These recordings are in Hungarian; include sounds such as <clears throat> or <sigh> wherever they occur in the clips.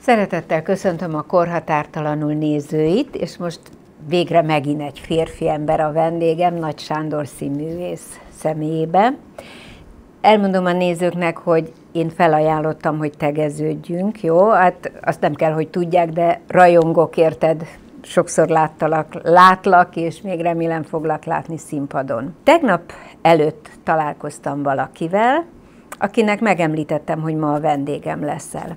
Szeretettel köszöntöm a korhatártalanul nézőit, és most végre megint egy férfi ember a vendégem, Nagy Sándor színművész személyébe. Elmondom a nézőknek, hogy én felajánlottam, hogy tegeződjünk, jó? Hát azt nem kell, hogy tudják, de rajongok, érted? Sokszor láttalak, látlak, és még remélem foglak látni színpadon. Tegnap előtt találkoztam valakivel, akinek megemlítettem, hogy ma a vendégem leszel.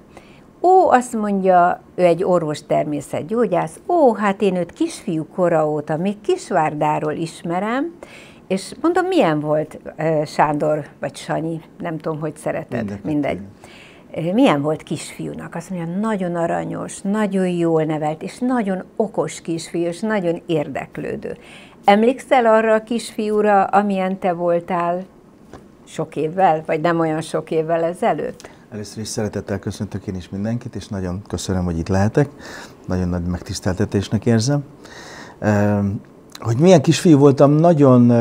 Ó, azt mondja, ő egy orvos természetgyógyász, ó, hát én őt kisfiú kora óta, még Kisvárdáról ismerem, és mondom, milyen volt Sándor vagy Sanyi, nem tudom, hogy szereted, mindegy. mindegy. Milyen volt kisfiúnak? Azt mondja, nagyon aranyos, nagyon jól nevelt, és nagyon okos kisfiú, és nagyon érdeklődő. Emlékszel arra a kisfiúra, amilyen te voltál sok évvel, vagy nem olyan sok évvel ezelőtt? Először is szeretettel köszöntök én is mindenkit, és nagyon köszönöm, hogy itt lehetek. Nagyon nagy megtiszteltetésnek érzem hogy milyen kisfiú voltam, nagyon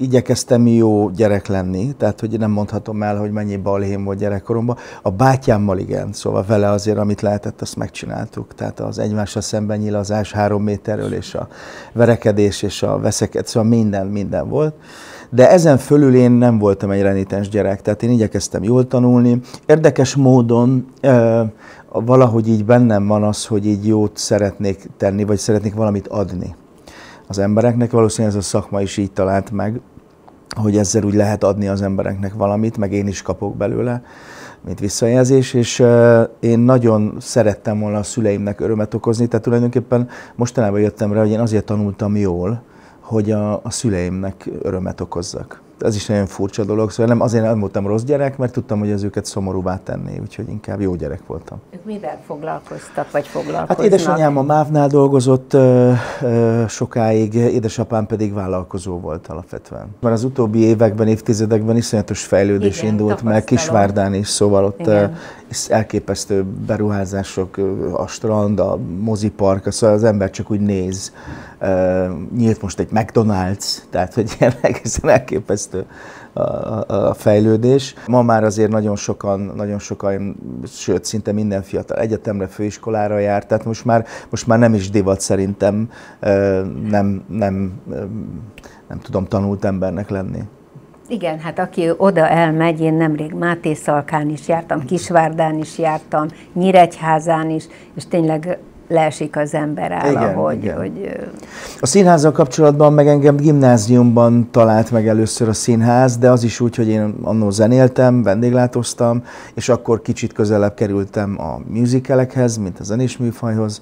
igyekeztem jó gyerek lenni, tehát hogy nem mondhatom el, hogy mennyi balhém volt gyerekkoromban. A bátyámmal igen, szóval vele azért, amit lehetett, azt megcsináltuk. Tehát az egymással szemben nyilazás három méterről, és a verekedés, és a veszeket, szóval minden, minden volt. De ezen fölül én nem voltam egy renitens gyerek, tehát én igyekeztem jól tanulni. Érdekes módon valahogy így bennem van az, hogy így jót szeretnék tenni, vagy szeretnék valamit adni az embereknek. Valószínűleg ez a szakma is így talált meg, hogy ezzel úgy lehet adni az embereknek valamit, meg én is kapok belőle, mint visszajelzés, és én nagyon szerettem volna a szüleimnek örömet okozni, tehát tulajdonképpen mostanában jöttem rá, hogy én azért tanultam jól, hogy a, a szüleimnek örömet okozzak az is nagyon furcsa dolog, szóval nem, azért nem voltam rossz gyerek, mert tudtam, hogy ez őket szomorúvá tenné, úgyhogy inkább jó gyerek voltam. Ők mivel foglalkoztak, vagy foglalkoznak? Hát édesanyám a MÁV-nál dolgozott ö, ö, sokáig, édesapám pedig vállalkozó volt alapvetően. Már az utóbbi években, évtizedekben iszonyatos fejlődés Igen, indult meg Kisvárdán is, szóval ott Igen elképesztő beruházások, a strand, a mozipark, szóval az ember csak úgy néz. Nyílt most egy McDonald's, tehát hogy ilyen <laughs> egészen elképesztő a, a fejlődés. Ma már azért nagyon sokan, nagyon sokan, sőt szinte minden fiatal egyetemre, főiskolára járt, tehát most már, most már nem is divat szerintem nem, nem, nem, nem tudom tanult embernek lenni. Igen, hát aki oda elmegy, én nemrég Máté Szalkán is jártam, Kisvárdán is jártam, Nyíregyházán is, és tényleg leesik az ember álla, igen, hogy, igen. hogy... A színházzal kapcsolatban meg engem gimnáziumban talált meg először a színház, de az is úgy, hogy én annó zenéltem, vendéglátoztam, és akkor kicsit közelebb kerültem a musicalekhez, mint a zenés műfajhoz,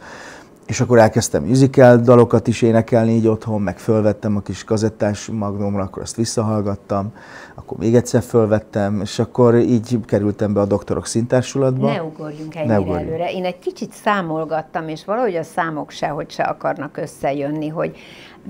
és akkor elkezdtem musical dalokat is énekelni így otthon, meg fölvettem a kis kazettás magnómra, akkor azt visszahallgattam, akkor még egyszer fölvettem, és akkor így kerültem be a doktorok szintársulatba. Ne ugorjunk ennyire ne ugorjunk. előre. Én egy kicsit számolgattam, és valahogy a számok sehogy se akarnak összejönni, hogy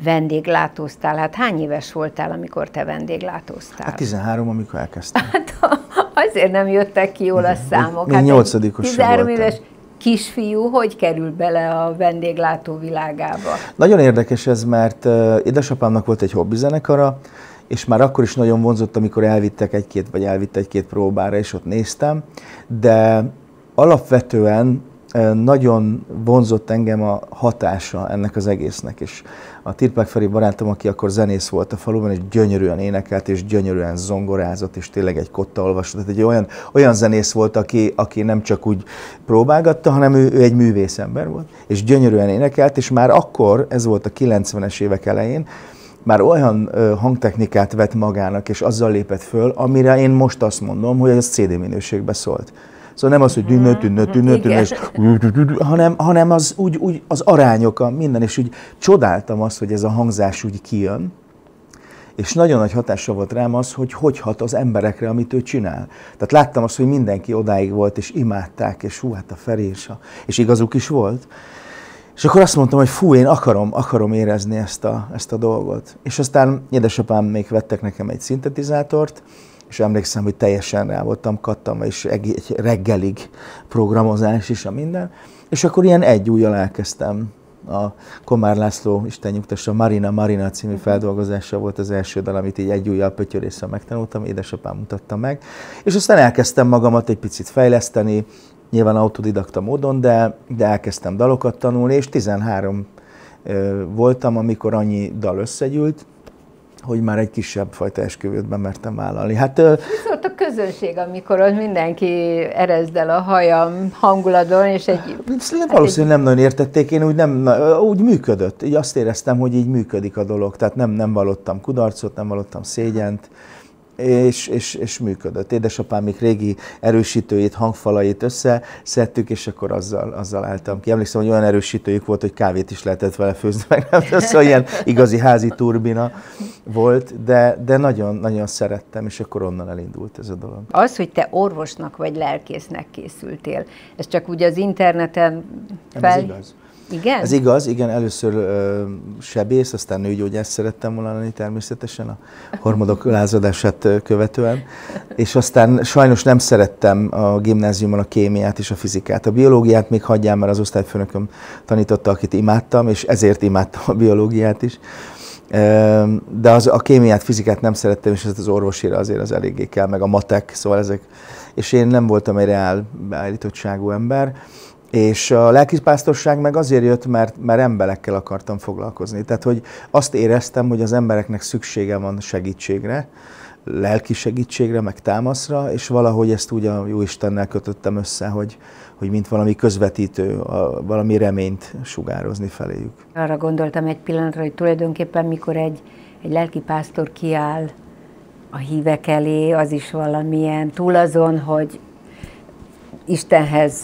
vendéglátóztál. Hát hány éves voltál, amikor te vendéglátóztál? Hát 13, amikor elkezdtem. Hát <laughs> azért nem jöttek ki jól a számok. hát 8 13 éves kisfiú hogy kerül bele a vendéglátó világába? Nagyon érdekes ez, mert édesapámnak volt egy zenekara, és már akkor is nagyon vonzott, amikor elvittek egy-két, vagy elvitt egy-két próbára, és ott néztem, de alapvetően nagyon vonzott engem a hatása ennek az egésznek, és a Tirpák Feri barátom, aki akkor zenész volt a faluban, és gyönyörűen énekelt, és gyönyörűen zongorázott, és tényleg egy kotta olvasott. Tehát egy olyan, olyan zenész volt, aki, aki nem csak úgy próbálgatta, hanem ő, ő egy művészember volt, és gyönyörűen énekelt, és már akkor, ez volt a 90-es évek elején, már olyan ö, hangtechnikát vett magának, és azzal lépett föl, amire én most azt mondom, hogy ez CD minőségbe szólt. Szóval nem az, hogy dünnő, dünnő, dünnő, dünnő, és hanem, hanem az, úgy, úgy, az arányok a minden, és úgy csodáltam azt, hogy ez a hangzás úgy kijön, és nagyon nagy hatása volt rám az, hogy hogy hat az emberekre, amit ő csinál. Tehát láttam azt, hogy mindenki odáig volt, és imádták, és hú, hát a Feri, és, és igazuk is volt. És akkor azt mondtam, hogy fú, én akarom, akarom érezni ezt a, ezt a dolgot. És aztán édesapám még vettek nekem egy szintetizátort, és emlékszem, hogy teljesen rá voltam kattam, és egy reggelig programozás is a minden, és akkor ilyen egy újjal elkezdtem a Komár László, Isten nyugtassa, Marina Marina című feldolgozása volt az első dal, amit így egy újjal pötyöréssel megtanultam, édesapám mutatta meg, és aztán elkezdtem magamat egy picit fejleszteni, nyilván autodidakta módon, de, de elkezdtem dalokat tanulni, és 13 voltam, amikor annyi dal összegyűlt, hogy már egy kisebb fajta esküvőt bemertem vállalni. Hát, volt a közönség, amikor ott mindenki erezdel a hajam hangulaton és egy... Hát, hát valószínűleg nem nagyon értették, én úgy, nem, úgy működött. Így azt éreztem, hogy így működik a dolog. Tehát nem, nem valottam kudarcot, nem valottam szégyent és, és, és működött. Édesapámik régi erősítőit, hangfalait összeszedtük, és akkor azzal, azzal álltam ki. Emlékszem, hogy olyan erősítőjük volt, hogy kávét is lehetett vele főzni, meg nem az, szóval ilyen igazi házi turbina volt, de, de nagyon, nagyon szerettem, és akkor onnan elindult ez a dolog. Az, hogy te orvosnak vagy lelkésznek készültél, ez csak ugye az interneten fel... Nem, ez igaz. Igen? Ez igaz, igen, először ö, sebész, aztán nőgyógyász szerettem volna lenni természetesen a hormonok lázadását követően, és aztán sajnos nem szerettem a gimnáziumon a kémiát és a fizikát. A biológiát még hagyjál, mert az osztályfőnököm tanította, akit imádtam, és ezért imádtam a biológiát is. De az, a kémiát, fizikát nem szerettem, és az orvosira azért az eléggé kell, meg a matek, szóval ezek. És én nem voltam egy reál beállítottságú ember, és a lelkispásztorság meg azért jött, mert, mert emberekkel akartam foglalkozni. Tehát, hogy azt éreztem, hogy az embereknek szüksége van segítségre, lelki segítségre, meg támaszra, és valahogy ezt úgy a Jó Istennel kötöttem össze, hogy, hogy mint valami közvetítő, a, valami reményt sugározni feléjük. Arra gondoltam egy pillanatra, hogy tulajdonképpen mikor egy, egy lelki pásztor kiáll a hívek elé, az is valamilyen túl azon, hogy Istenhez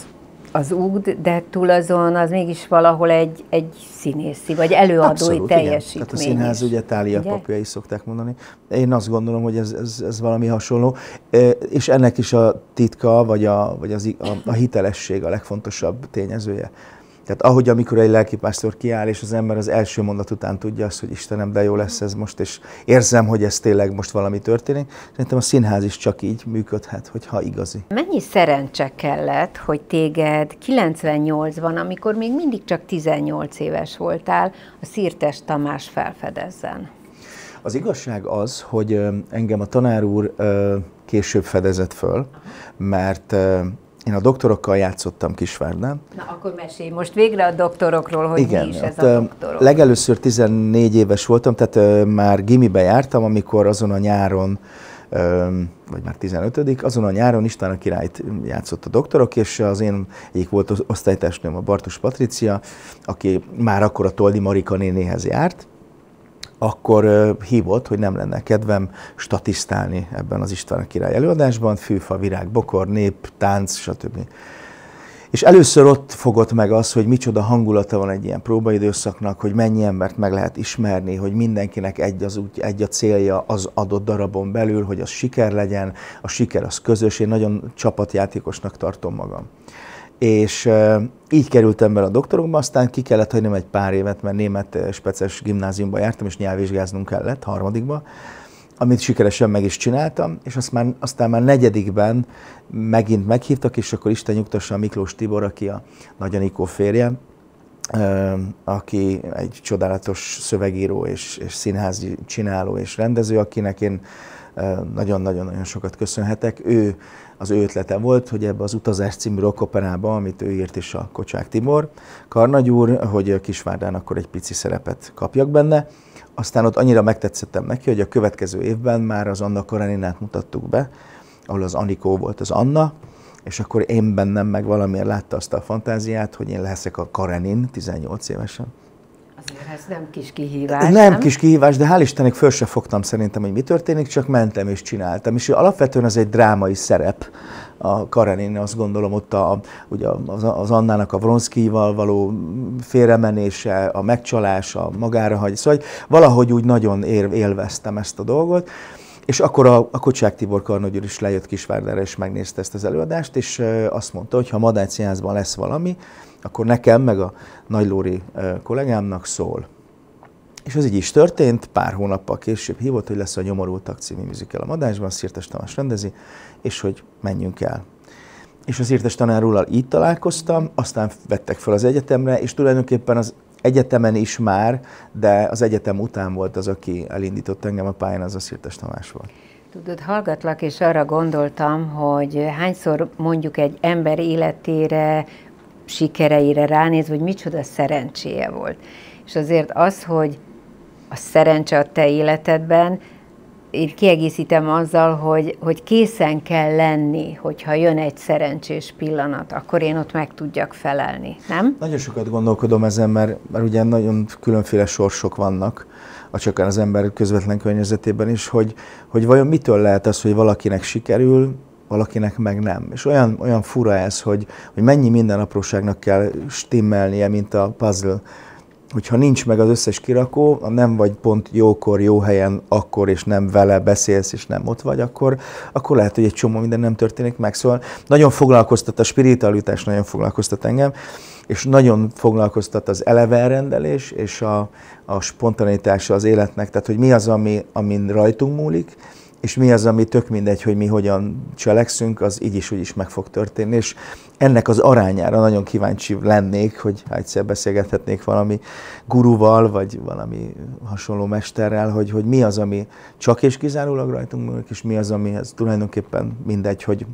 az út, de túl azon az mégis valahol egy, egy színészi, vagy előadói Abszolút, teljesítmény. Igen. Tehát a színház is. ugye tália ugye? papja is szokták mondani. Én azt gondolom, hogy ez, ez, ez valami hasonló. És ennek is a titka, vagy, a, vagy az, a, a hitelesség a legfontosabb tényezője. Tehát ahogy amikor egy lelkipásztor kiáll, és az ember az első mondat után tudja azt, hogy Istenem, de jó lesz ez most, és érzem, hogy ez tényleg most valami történik, szerintem a színház is csak így működhet, hogyha igazi. Mennyi szerencse kellett, hogy téged 98-ban, amikor még mindig csak 18 éves voltál, a Szirtes Tamás felfedezzen? Az igazság az, hogy engem a tanár úr később fedezett föl, mert én a doktorokkal játszottam Kisvárdán. Na akkor mesélj most végre a doktorokról, hogy Igen, mi is ez a doktorok. Legelőször 14 éves voltam, tehát már gimibe jártam, amikor azon a nyáron vagy már 15 azon a nyáron István a királyt játszott a doktorok, és az én egyik volt osztálytársnőm a Bartos Patricia, aki már akkor a Toldi Marika nénéhez járt, akkor hívott, hogy nem lenne kedvem statisztálni ebben az István király előadásban, fűfa, virág, bokor, nép, tánc, stb. És először ott fogott meg az, hogy micsoda hangulata van egy ilyen próbaidőszaknak, hogy mennyi embert meg lehet ismerni, hogy mindenkinek egy, az úgy, egy a célja az adott darabon belül, hogy az siker legyen, a siker az közös, én nagyon csapatjátékosnak tartom magam és így kerültem bele a doktorokba, aztán ki kellett hagynom egy pár évet, mert német speces gimnáziumba jártam, és nyelvvizsgáznunk kellett harmadikba, amit sikeresen meg is csináltam, és azt már, aztán már negyedikben megint meghívtak, és akkor Isten nyugtassa a Miklós Tibor, aki a Nagy Anikó férje, aki egy csodálatos szövegíró és, és színházi csináló és rendező, akinek én nagyon-nagyon-nagyon sokat köszönhetek. Ő az ő ötlete volt, hogy ebbe az Utazás című rockoperába, amit ő írt is a Kocsák Tibor, Karnagy úr, hogy a Kisvárdán akkor egy pici szerepet kapjak benne. Aztán ott annyira megtetszettem neki, hogy a következő évben már az Anna Koreninát mutattuk be, ahol az Anikó volt az Anna, és akkor én bennem meg valamiért látta azt a fantáziát, hogy én leszek a Karenin 18 évesen. Azért ez nem kis kihívás. Nem, nem kis kihívás, de hál' Istennek föl se fogtam szerintem, hogy mi történik, csak mentem és csináltam. És alapvetően ez egy drámai szerep. A Karenin azt gondolom ott a, ugye az, az Annának a Vronszkijval való félremenése, a megcsalás, a magára hagy. Szóval valahogy úgy nagyon élveztem ezt a dolgot. És akkor a, a Kocsák Tibor Karnagyőr is lejött Kisvárdára, és megnézte ezt az előadást, és azt mondta, hogy ha Madács lesz valami, akkor nekem, meg a Nagy Lóri kollégámnak szól. És ez így is történt, pár hónappal később hívott, hogy lesz a Nyomorultak című műzikkel a Madásban, Szirtes Tamás rendezi, és hogy menjünk el. És az Szirtes tanárulal így találkoztam, aztán vettek fel az egyetemre, és tulajdonképpen az egyetemen is már, de az egyetem után volt az, aki elindított engem a pályán, az a Szirtes Tamás volt. Tudod, hallgatlak, és arra gondoltam, hogy hányszor mondjuk egy ember életére sikereire ránéz, hogy micsoda szerencséje volt. És azért az, hogy a szerencse a te életedben, én kiegészítem azzal, hogy, hogy készen kell lenni, hogyha jön egy szerencsés pillanat, akkor én ott meg tudjak felelni, nem? Nagyon sokat gondolkodom ezen, mert, mert ugye nagyon különféle sorsok vannak, a csak az ember közvetlen környezetében is, hogy, hogy vajon mitől lehet az, hogy valakinek sikerül, valakinek meg nem. És olyan, olyan fura ez, hogy, hogy mennyi minden apróságnak kell stimmelnie, mint a puzzle hogyha nincs meg az összes kirakó, nem vagy pont jókor, jó helyen, akkor és nem vele beszélsz, és nem ott vagy, akkor, akkor lehet, hogy egy csomó minden nem történik meg. Szóval nagyon foglalkoztat a spiritualitás, nagyon foglalkoztat engem, és nagyon foglalkoztat az eleve elrendelés, és a, a spontanitása az életnek, tehát hogy mi az, ami, amin rajtunk múlik, és mi az, ami tök mindegy, hogy mi hogyan cselekszünk, az így is, úgy is meg fog történni, és ennek az arányára nagyon kíváncsi lennék, hogy ha egyszer beszélgethetnék valami guruval, vagy valami hasonló mesterrel, hogy, hogy mi az, ami csak és kizárólag rajtunk múlik, és mi az, ami ez tulajdonképpen mindegy, hogy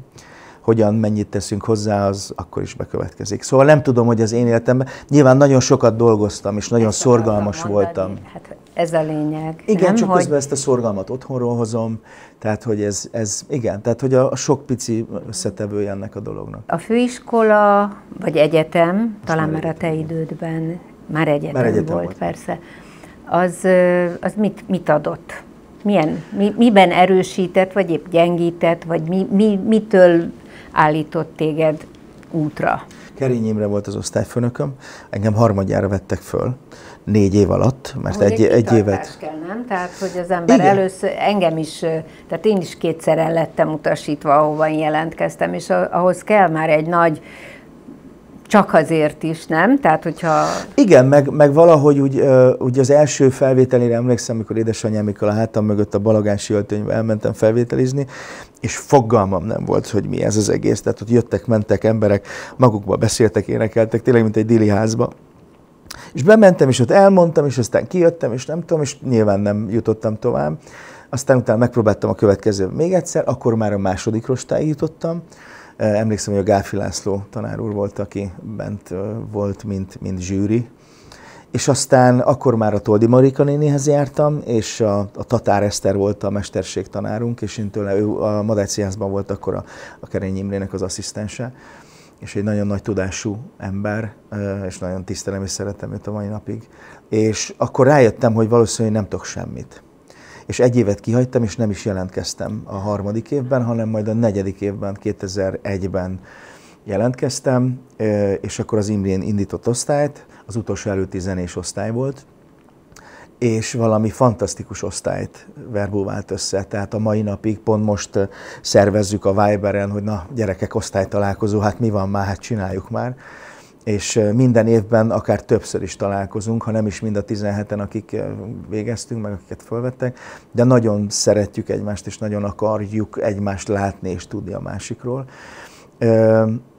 hogyan, mennyit teszünk hozzá, az akkor is bekövetkezik. Szóval nem tudom, hogy az én életemben, nyilván nagyon sokat dolgoztam, és nagyon Ezt szorgalmas mondani, voltam. Hát ez a lényeg. Igen, nem? csak hogy... közben ezt a szorgalmat otthonról hozom, tehát hogy ez, ez igen, tehát hogy a, a sok pici összetevője ennek a dolognak. A főiskola, vagy egyetem, Most talán már, a te idődben, már egyetem, már egyetem volt, volt, persze, az, az mit, mit adott? Milyen, mi, miben erősített, vagy épp gyengített, vagy mi, mi, mitől állított téged útra? Kerény Imre volt az osztályfőnököm, engem harmadjára vettek föl, négy év alatt, mert egy, egy, egy évet... kell, nem? Tehát, hogy az ember Igen. először, engem is, tehát én is kétszer el lettem utasítva, ahova én jelentkeztem, és ahhoz kell már egy nagy csak azért is, nem? Tehát, hogyha... Igen, meg, meg valahogy úgy, úgy az első felvételére emlékszem, amikor édesanyámikkal a hátam mögött a balagási öltönybe elmentem felvételizni, és fogalmam nem volt, hogy mi ez az egész. Tehát ott jöttek, mentek emberek, magukba beszéltek, énekeltek, tényleg, mint egy dili házba. És bementem, és ott elmondtam, és aztán kijöttem, és nem tudom, és nyilván nem jutottam tovább. Aztán utána megpróbáltam a következő még egyszer, akkor már a második rostáig jutottam. Emlékszem, hogy a Gáfi László tanár úr volt, aki bent volt, mint, mint zsűri. És aztán akkor már a Toldi Marika nénihez jártam, és a, a Tatár Eszter volt a mesterség tanárunk, és én tőle, ő a Madáci házban volt akkor a, a Kerény Imrének az asszisztense és egy nagyon nagy tudású ember, és nagyon tisztelem és szeretem őt a mai napig. És akkor rájöttem, hogy valószínűleg nem tudok semmit. És egy évet kihagytam, és nem is jelentkeztem a harmadik évben, hanem majd a negyedik évben, 2001-ben jelentkeztem, és akkor az Imrén indított osztályt, az utolsó előtti zenés osztály volt, és valami fantasztikus osztályt verbúvált össze. Tehát a mai napig pont most szervezzük a Viberen, hogy na gyerekek osztálytalálkozó, hát mi van már, hát csináljuk már. És minden évben akár többször is találkozunk, ha nem is mind a 17-en, akik végeztünk, meg akiket felvettek, de nagyon szeretjük egymást, és nagyon akarjuk egymást látni és tudni a másikról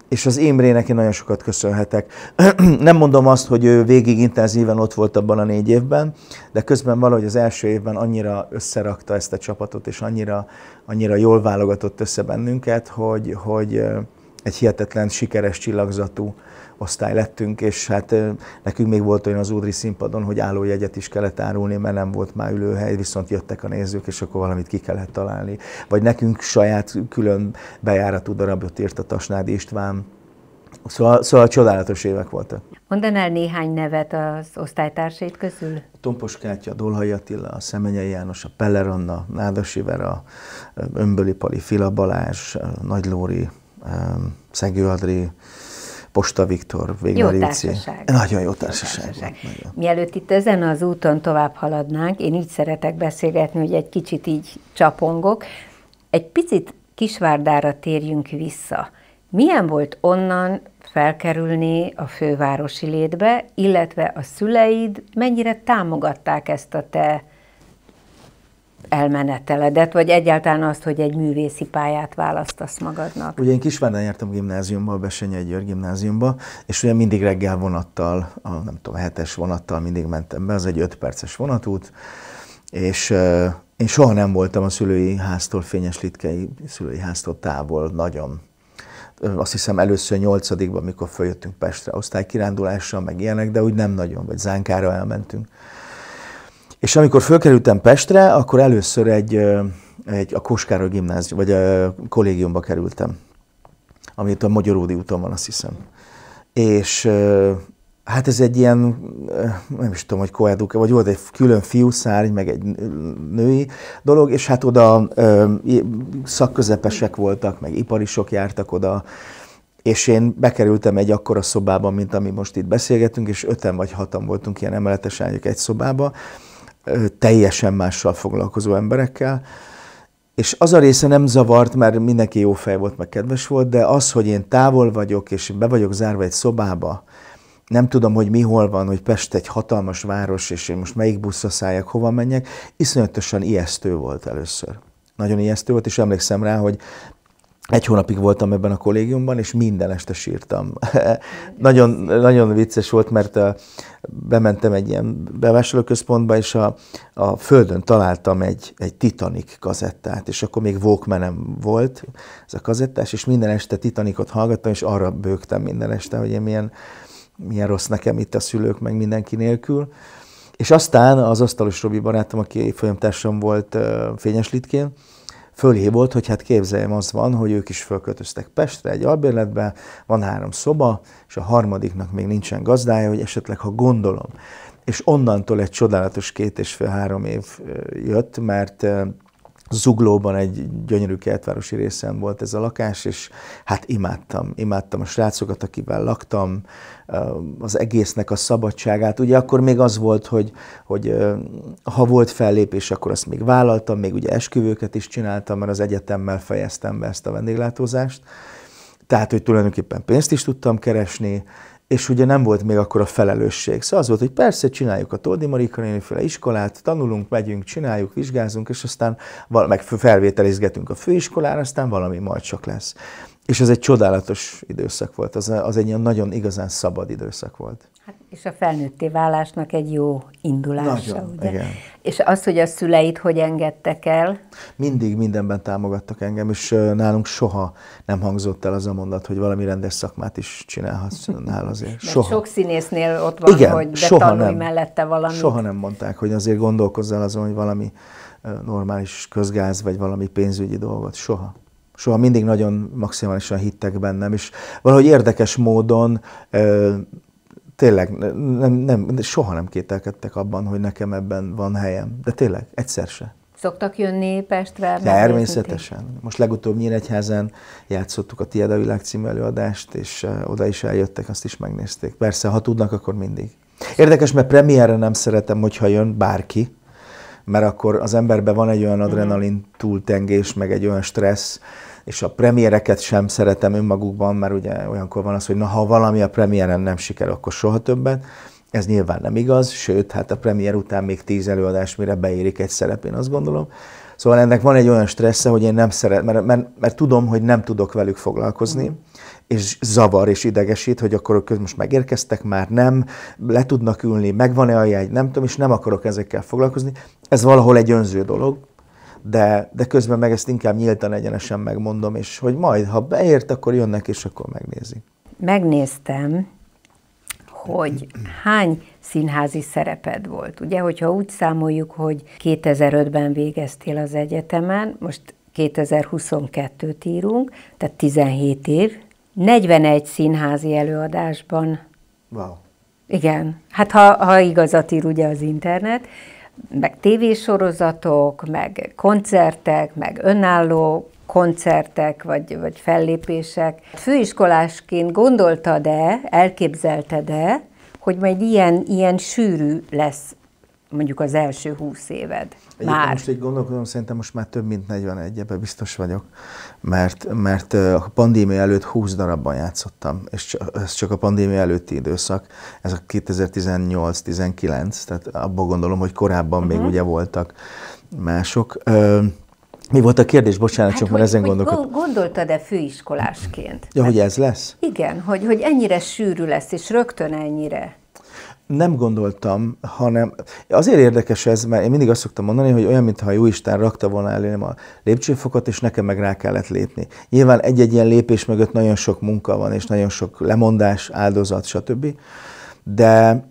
és az Imrének én nagyon sokat köszönhetek. <clears throat> Nem mondom azt, hogy ő végig intenzíven ott volt abban a négy évben, de közben valahogy az első évben annyira összerakta ezt a csapatot, és annyira, annyira jól válogatott össze bennünket, hogy, hogy egy hihetetlen sikeres csillagzatú osztály lettünk, és hát nekünk még volt olyan az Udri színpadon, hogy jegyet is kellett árulni, mert nem volt már ülőhely, viszont jöttek a nézők, és akkor valamit ki kellett találni. Vagy nekünk saját külön bejáratú darabot írt a Tasnád István, Szóval, szóval csodálatos évek voltak. Mondanál néhány nevet az osztálytársait közül? Tompos Kátya, Dolhai Attila, a Szemenyei János, a Peller Anna, Nádasi Vera, Ömböli Pali, Fila Balázs, Nagy Lóri, Szegő Adri, Posta Viktor, Végre jó társaság. Nagyon jó társaság. Jó társaság. nagyon. Mielőtt itt ezen az úton tovább haladnánk, én így szeretek beszélgetni, hogy egy kicsit így csapongok. Egy picit Kisvárdára térjünk vissza. Milyen volt onnan felkerülni a fővárosi létbe, illetve a szüleid mennyire támogatták ezt a te elmeneteledet, vagy egyáltalán azt, hogy egy művészi pályát választasz magadnak? Ugye én Kisvárdán jártam gimnáziumba, a Besenye Győr gimnáziumba, és ugye mindig reggel vonattal, a, nem tudom, hetes vonattal mindig mentem be, az egy öt perces vonatút, és uh, én soha nem voltam a szülői háztól, fényes litkei szülői háztól távol, nagyon, azt hiszem először nyolcadikban, mikor följöttünk Pestre osztálykirándulásra, meg ilyenek, de úgy nem nagyon, vagy Zánkára elmentünk. És amikor fölkerültem Pestre, akkor először egy, egy a Koskároly gimnázium, vagy a kollégiumba kerültem, amit a Magyaródi úton van, azt hiszem. És hát ez egy ilyen, nem is tudom, hogy koeduka, vagy volt egy külön fiúszárny, meg egy női dolog, és hát oda szakközepesek voltak, meg iparisok jártak oda, és én bekerültem egy akkora szobába, mint ami most itt beszélgetünk, és öten vagy hatan voltunk ilyen emeletes egy szobába, teljesen mással foglalkozó emberekkel, és az a része nem zavart, mert mindenki jó fej volt, meg kedves volt, de az, hogy én távol vagyok, és be vagyok zárva egy szobába, nem tudom, hogy mi hol van, hogy Pest egy hatalmas város, és én most melyik buszra szálljak, hova menjek, iszonyatosan ijesztő volt először. Nagyon ijesztő volt, és emlékszem rá, hogy egy hónapig voltam ebben a kollégiumban, és minden este sírtam. <laughs> nagyon, nagyon vicces volt, mert bementem egy ilyen bevásárlóközpontba, és a, a földön találtam egy, egy Titanic kazettát, és akkor még walkman volt ez a kazettás, és minden este Titanicot hallgattam, és arra bőgtem minden este, hogy én milyen, milyen rossz nekem itt a szülők, meg mindenki nélkül. És aztán az asztalos Robi barátom, aki folyamtársam volt Fényes Litkén, fölhívott, hogy hát képzeljem, az van, hogy ők is fölköltöztek Pestre egy albérletbe, van három szoba, és a harmadiknak még nincsen gazdája, hogy esetleg, ha gondolom. És onnantól egy csodálatos két és fél-három év jött, mert Zuglóban egy gyönyörű kertvárosi részen volt ez a lakás, és hát imádtam, imádtam a srácokat, akivel laktam, az egésznek a szabadságát. Ugye akkor még az volt, hogy, hogy ha volt fellépés, akkor azt még vállaltam, még ugye esküvőket is csináltam, mert az egyetemmel fejeztem be ezt a vendéglátózást. Tehát, hogy tulajdonképpen pénzt is tudtam keresni, és ugye nem volt még akkor a felelősség. Szóval az volt, hogy persze csináljuk a Toldi Marika néniféle iskolát, tanulunk, megyünk, csináljuk, vizsgázunk, és aztán val- meg felvételizgetünk a főiskolára, aztán valami majd csak lesz. És ez egy csodálatos időszak volt, az, az egy ilyen nagyon igazán szabad időszak volt. És a felnőtté válásnak egy jó indulása, Nagyon, ugye? Igen. És az, hogy a szüleid hogy engedtek el? Mindig mindenben támogattak engem, és nálunk soha nem hangzott el az a mondat, hogy valami rendes szakmát is csinálhatsz nál azért. Soha. Sok színésznél ott van, igen, hogy soha nem. mellette valami. Soha nem mondták, hogy azért gondolkozzál azon, hogy valami normális közgáz, vagy valami pénzügyi dolgot. Soha soha mindig nagyon maximálisan hittek bennem, és valahogy érdekes módon tényleg nem, nem, soha nem kételkedtek abban, hogy nekem ebben van helyem. De tényleg, egyszer se. Szoktak jönni Pestre? Természetesen. Most legutóbb Nyíregyházen játszottuk a Tied a világ című előadást, és eh, oda is eljöttek, azt is megnézték. Persze, ha tudnak, akkor mindig. Érdekes, mert premierre nem szeretem, hogyha jön bárki, mert akkor az emberben van egy olyan mhm. adrenalin túltengés, meg egy olyan stressz, és a premiereket sem szeretem önmagukban, mert ugye olyankor van az, hogy na ha valami a premieren nem sikerül, akkor soha többet. Ez nyilván nem igaz, sőt, hát a premier után még tíz előadás, mire beérik egy szerep, én azt gondolom. Szóval ennek van egy olyan stressze, hogy én nem szeret, mert, mert, mert tudom, hogy nem tudok velük foglalkozni, mm. és zavar és idegesít, hogy akkor ők most megérkeztek, már nem, le tudnak ülni, megvan-e a jegy, nem tudom, és nem akarok ezekkel foglalkozni. Ez valahol egy önző dolog, de, de közben meg ezt inkább nyíltan egyenesen megmondom, és hogy majd, ha beért, akkor jönnek, és akkor megnézi. Megnéztem, hogy hány színházi szereped volt. Ugye, hogyha úgy számoljuk, hogy 2005-ben végeztél az egyetemen, most 2022-t írunk, tehát 17 év, 41 színházi előadásban. Wow. Igen, hát ha, ha igazat ír ugye az internet, meg tévésorozatok, meg koncertek, meg önálló koncertek vagy, vagy fellépések. Főiskolásként gondoltad-e, elképzelted-e, hogy majd ilyen, ilyen sűrű lesz mondjuk az első húsz éved? már. most így gondolkodom, szerintem most már több mint 41, ebben biztos vagyok, mert, mert a pandémia előtt 20 darabban játszottam, és ez csak a pandémia előtti időszak, ez a 2018-19, tehát abban gondolom, hogy korábban uh-huh. még mhm. ugye voltak mások. Mi volt a kérdés? Bocsánat, hát, csak már ezen gondolkodtam. Gondoltad-e főiskolásként? Ja, hogy hát ez lesz? Igen, hogy, hogy ennyire sűrű lesz, és rögtön ennyire nem gondoltam, hanem azért érdekes ez, mert én mindig azt szoktam mondani, hogy olyan, mintha a Jóisten rakta volna elém a lépcsőfokat és nekem meg rá kellett lépni. Nyilván egy-egy ilyen lépés mögött nagyon sok munka van, és nagyon sok lemondás, áldozat, stb. De,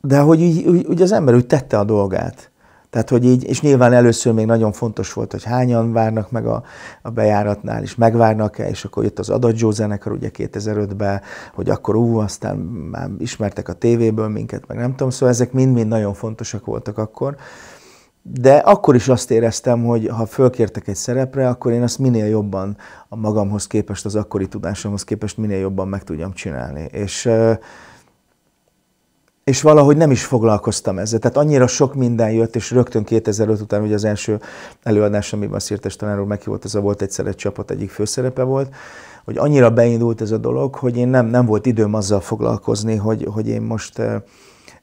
de hogy úgy, úgy, úgy az ember úgy tette a dolgát. Tehát, hogy így, és nyilván először még nagyon fontos volt, hogy hányan várnak meg a, a bejáratnál, és megvárnak-e, és akkor jött az Adagyó zenekar ugye 2005-ben, hogy akkor ú, aztán már ismertek a tévéből minket, meg nem tudom, szóval ezek mind-mind nagyon fontosak voltak akkor. De akkor is azt éreztem, hogy ha fölkértek egy szerepre, akkor én azt minél jobban a magamhoz képest, az akkori tudásomhoz képest minél jobban meg tudjam csinálni. És és valahogy nem is foglalkoztam ezzel. Tehát annyira sok minden jött, és rögtön 2005 után, ugye az első előadás, amiben a Szirtes tanár meghívott, ez a volt egyszer egy csapat egyik főszerepe volt, hogy annyira beindult ez a dolog, hogy én nem, nem volt időm azzal foglalkozni, hogy, hogy én most eh,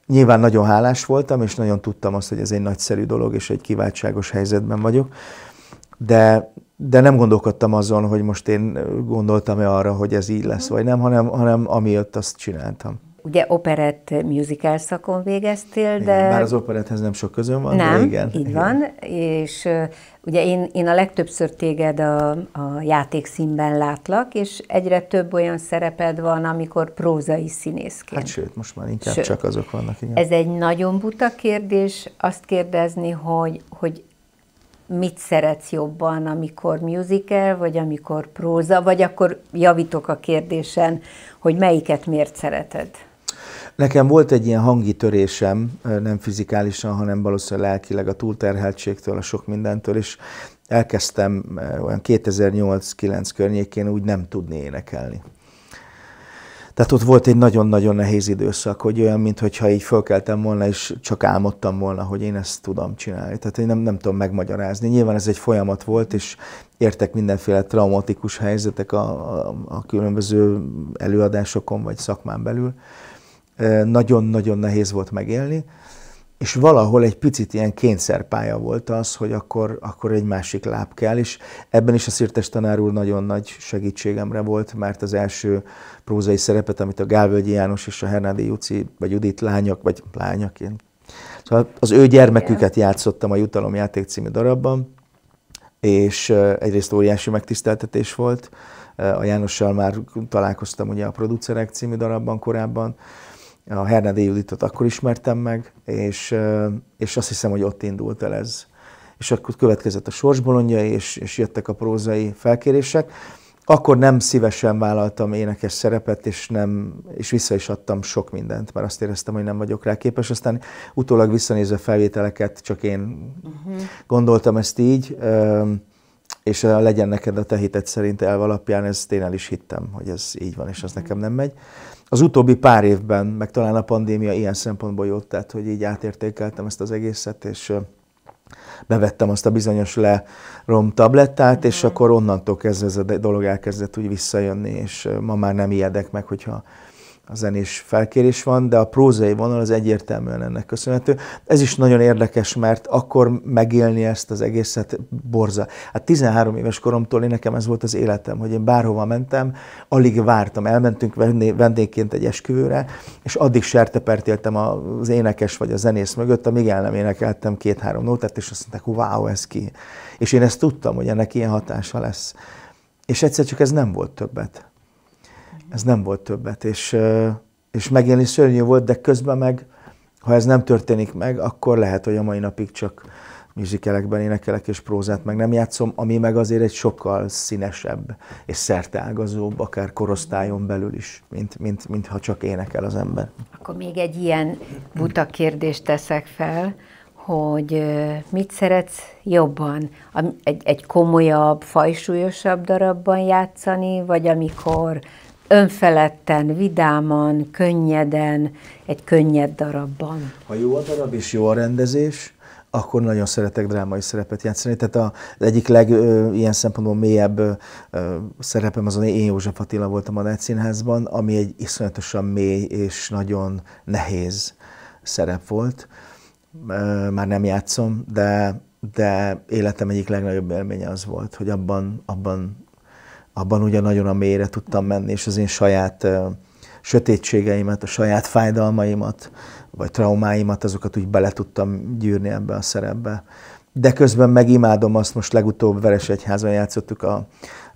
nyilván nagyon hálás voltam, és nagyon tudtam azt, hogy ez egy nagyszerű dolog, és egy kiváltságos helyzetben vagyok, de, de nem gondolkodtam azon, hogy most én eh, gondoltam-e arra, hogy ez így lesz, vagy nem, hanem, hanem amiatt azt csináltam ugye operett musical szakon végeztél, de... bár az operethez nem sok közön van, nem, de igen. így igen. van, és ugye én, én a legtöbbször téged a, a játékszínben látlak, és egyre több olyan szereped van, amikor prózai színészként. Hát sőt, most már inkább sőt. csak azok vannak, igen. Ez egy nagyon buta kérdés, azt kérdezni, hogy, hogy mit szeretsz jobban, amikor musical, vagy amikor próza, vagy akkor javítok a kérdésen, hogy melyiket miért szereted? Nekem volt egy ilyen hangi törésem, nem fizikálisan, hanem valószínűleg lelkileg a túlterheltségtől, a sok mindentől, és elkezdtem olyan 2008-9 környékén úgy nem tudni énekelni. Tehát ott volt egy nagyon-nagyon nehéz időszak, hogy olyan, mintha így fölkeltem volna, és csak álmodtam volna, hogy én ezt tudom csinálni. Tehát én nem, nem tudom megmagyarázni. Nyilván ez egy folyamat volt, és értek mindenféle traumatikus helyzetek a, a, a különböző előadásokon vagy szakmán belül nagyon-nagyon nehéz volt megélni, és valahol egy picit ilyen kényszerpálya volt az, hogy akkor, akkor egy másik láb kell, és ebben is a Szirtes tanár úr nagyon nagy segítségemre volt, mert az első prózai szerepet, amit a Gálvölgyi János és a Hernádi Juci, vagy Judit lányok, vagy lányok, én. Szóval az ő gyermeküket játszottam a játék című darabban, és egyrészt óriási megtiszteltetés volt, a Jánossal már találkoztam ugye a producerek című darabban korábban, a Hernádi Juditot akkor ismertem meg, és, és azt hiszem, hogy ott indult el ez. És akkor következett a sorsbolondja, és, és jöttek a prózai felkérések. Akkor nem szívesen vállaltam énekes szerepet, és, nem, és vissza is adtam sok mindent, mert azt éreztem, hogy nem vagyok rá képes. Aztán utólag visszanézve felvételeket, csak én uh-huh. gondoltam ezt így, és a legyen neked a te hited szerint elvalapján, ezt én el is hittem, hogy ez így van, és az uh-huh. Mhm. nekem nem megy az utóbbi pár évben, meg talán a pandémia ilyen szempontból jót tett, hogy így átértékeltem ezt az egészet, és bevettem azt a bizonyos lerom tablettát, és akkor onnantól kezdve ez a dolog elkezdett úgy visszajönni, és ma már nem ijedek meg, hogyha a zenés felkérés van, de a prózai vonal az egyértelműen ennek köszönhető. Ez is nagyon érdekes, mert akkor megélni ezt az egészet borza. Hát 13 éves koromtól én nekem ez volt az életem, hogy én bárhova mentem, alig vártam, elmentünk vendégként egy esküvőre, és addig sertepertéltem az énekes vagy a zenész mögött, amíg el nem énekeltem két-három nótát, és azt mondták, wow, ez ki. És én ezt tudtam, hogy ennek ilyen hatása lesz. És egyszer csak ez nem volt többet ez nem volt többet, és, és megélni szörnyű volt, de közben meg, ha ez nem történik meg, akkor lehet, hogy a mai napig csak műzikelekben énekelek és prózát meg nem játszom, ami meg azért egy sokkal színesebb és szerteágazóbb, akár korosztályon belül is, mint, mint, mint ha csak énekel az ember. Akkor még egy ilyen buta kérdést teszek fel, hogy mit szeretsz jobban? Egy, egy komolyabb, fajsúlyosabb darabban játszani, vagy amikor önfeledten, vidáman, könnyeden, egy könnyed darabban. Ha jó a darab és jó a rendezés, akkor nagyon szeretek drámai szerepet játszani. Tehát a, az egyik leg ö, ilyen szempontból mélyebb ö, szerepem azon, én József Attila voltam a Nágy Színházban, ami egy iszonyatosan mély és nagyon nehéz szerep volt. Ö, már nem játszom, de, de életem egyik legnagyobb élménye az volt, hogy abban, abban abban ugye nagyon a mélyre tudtam menni, és az én saját sötétségeimet, a saját fájdalmaimat, vagy traumáimat, azokat úgy bele tudtam gyűrni ebbe a szerepbe. De közben megimádom azt, most legutóbb Egyházban játszottuk a,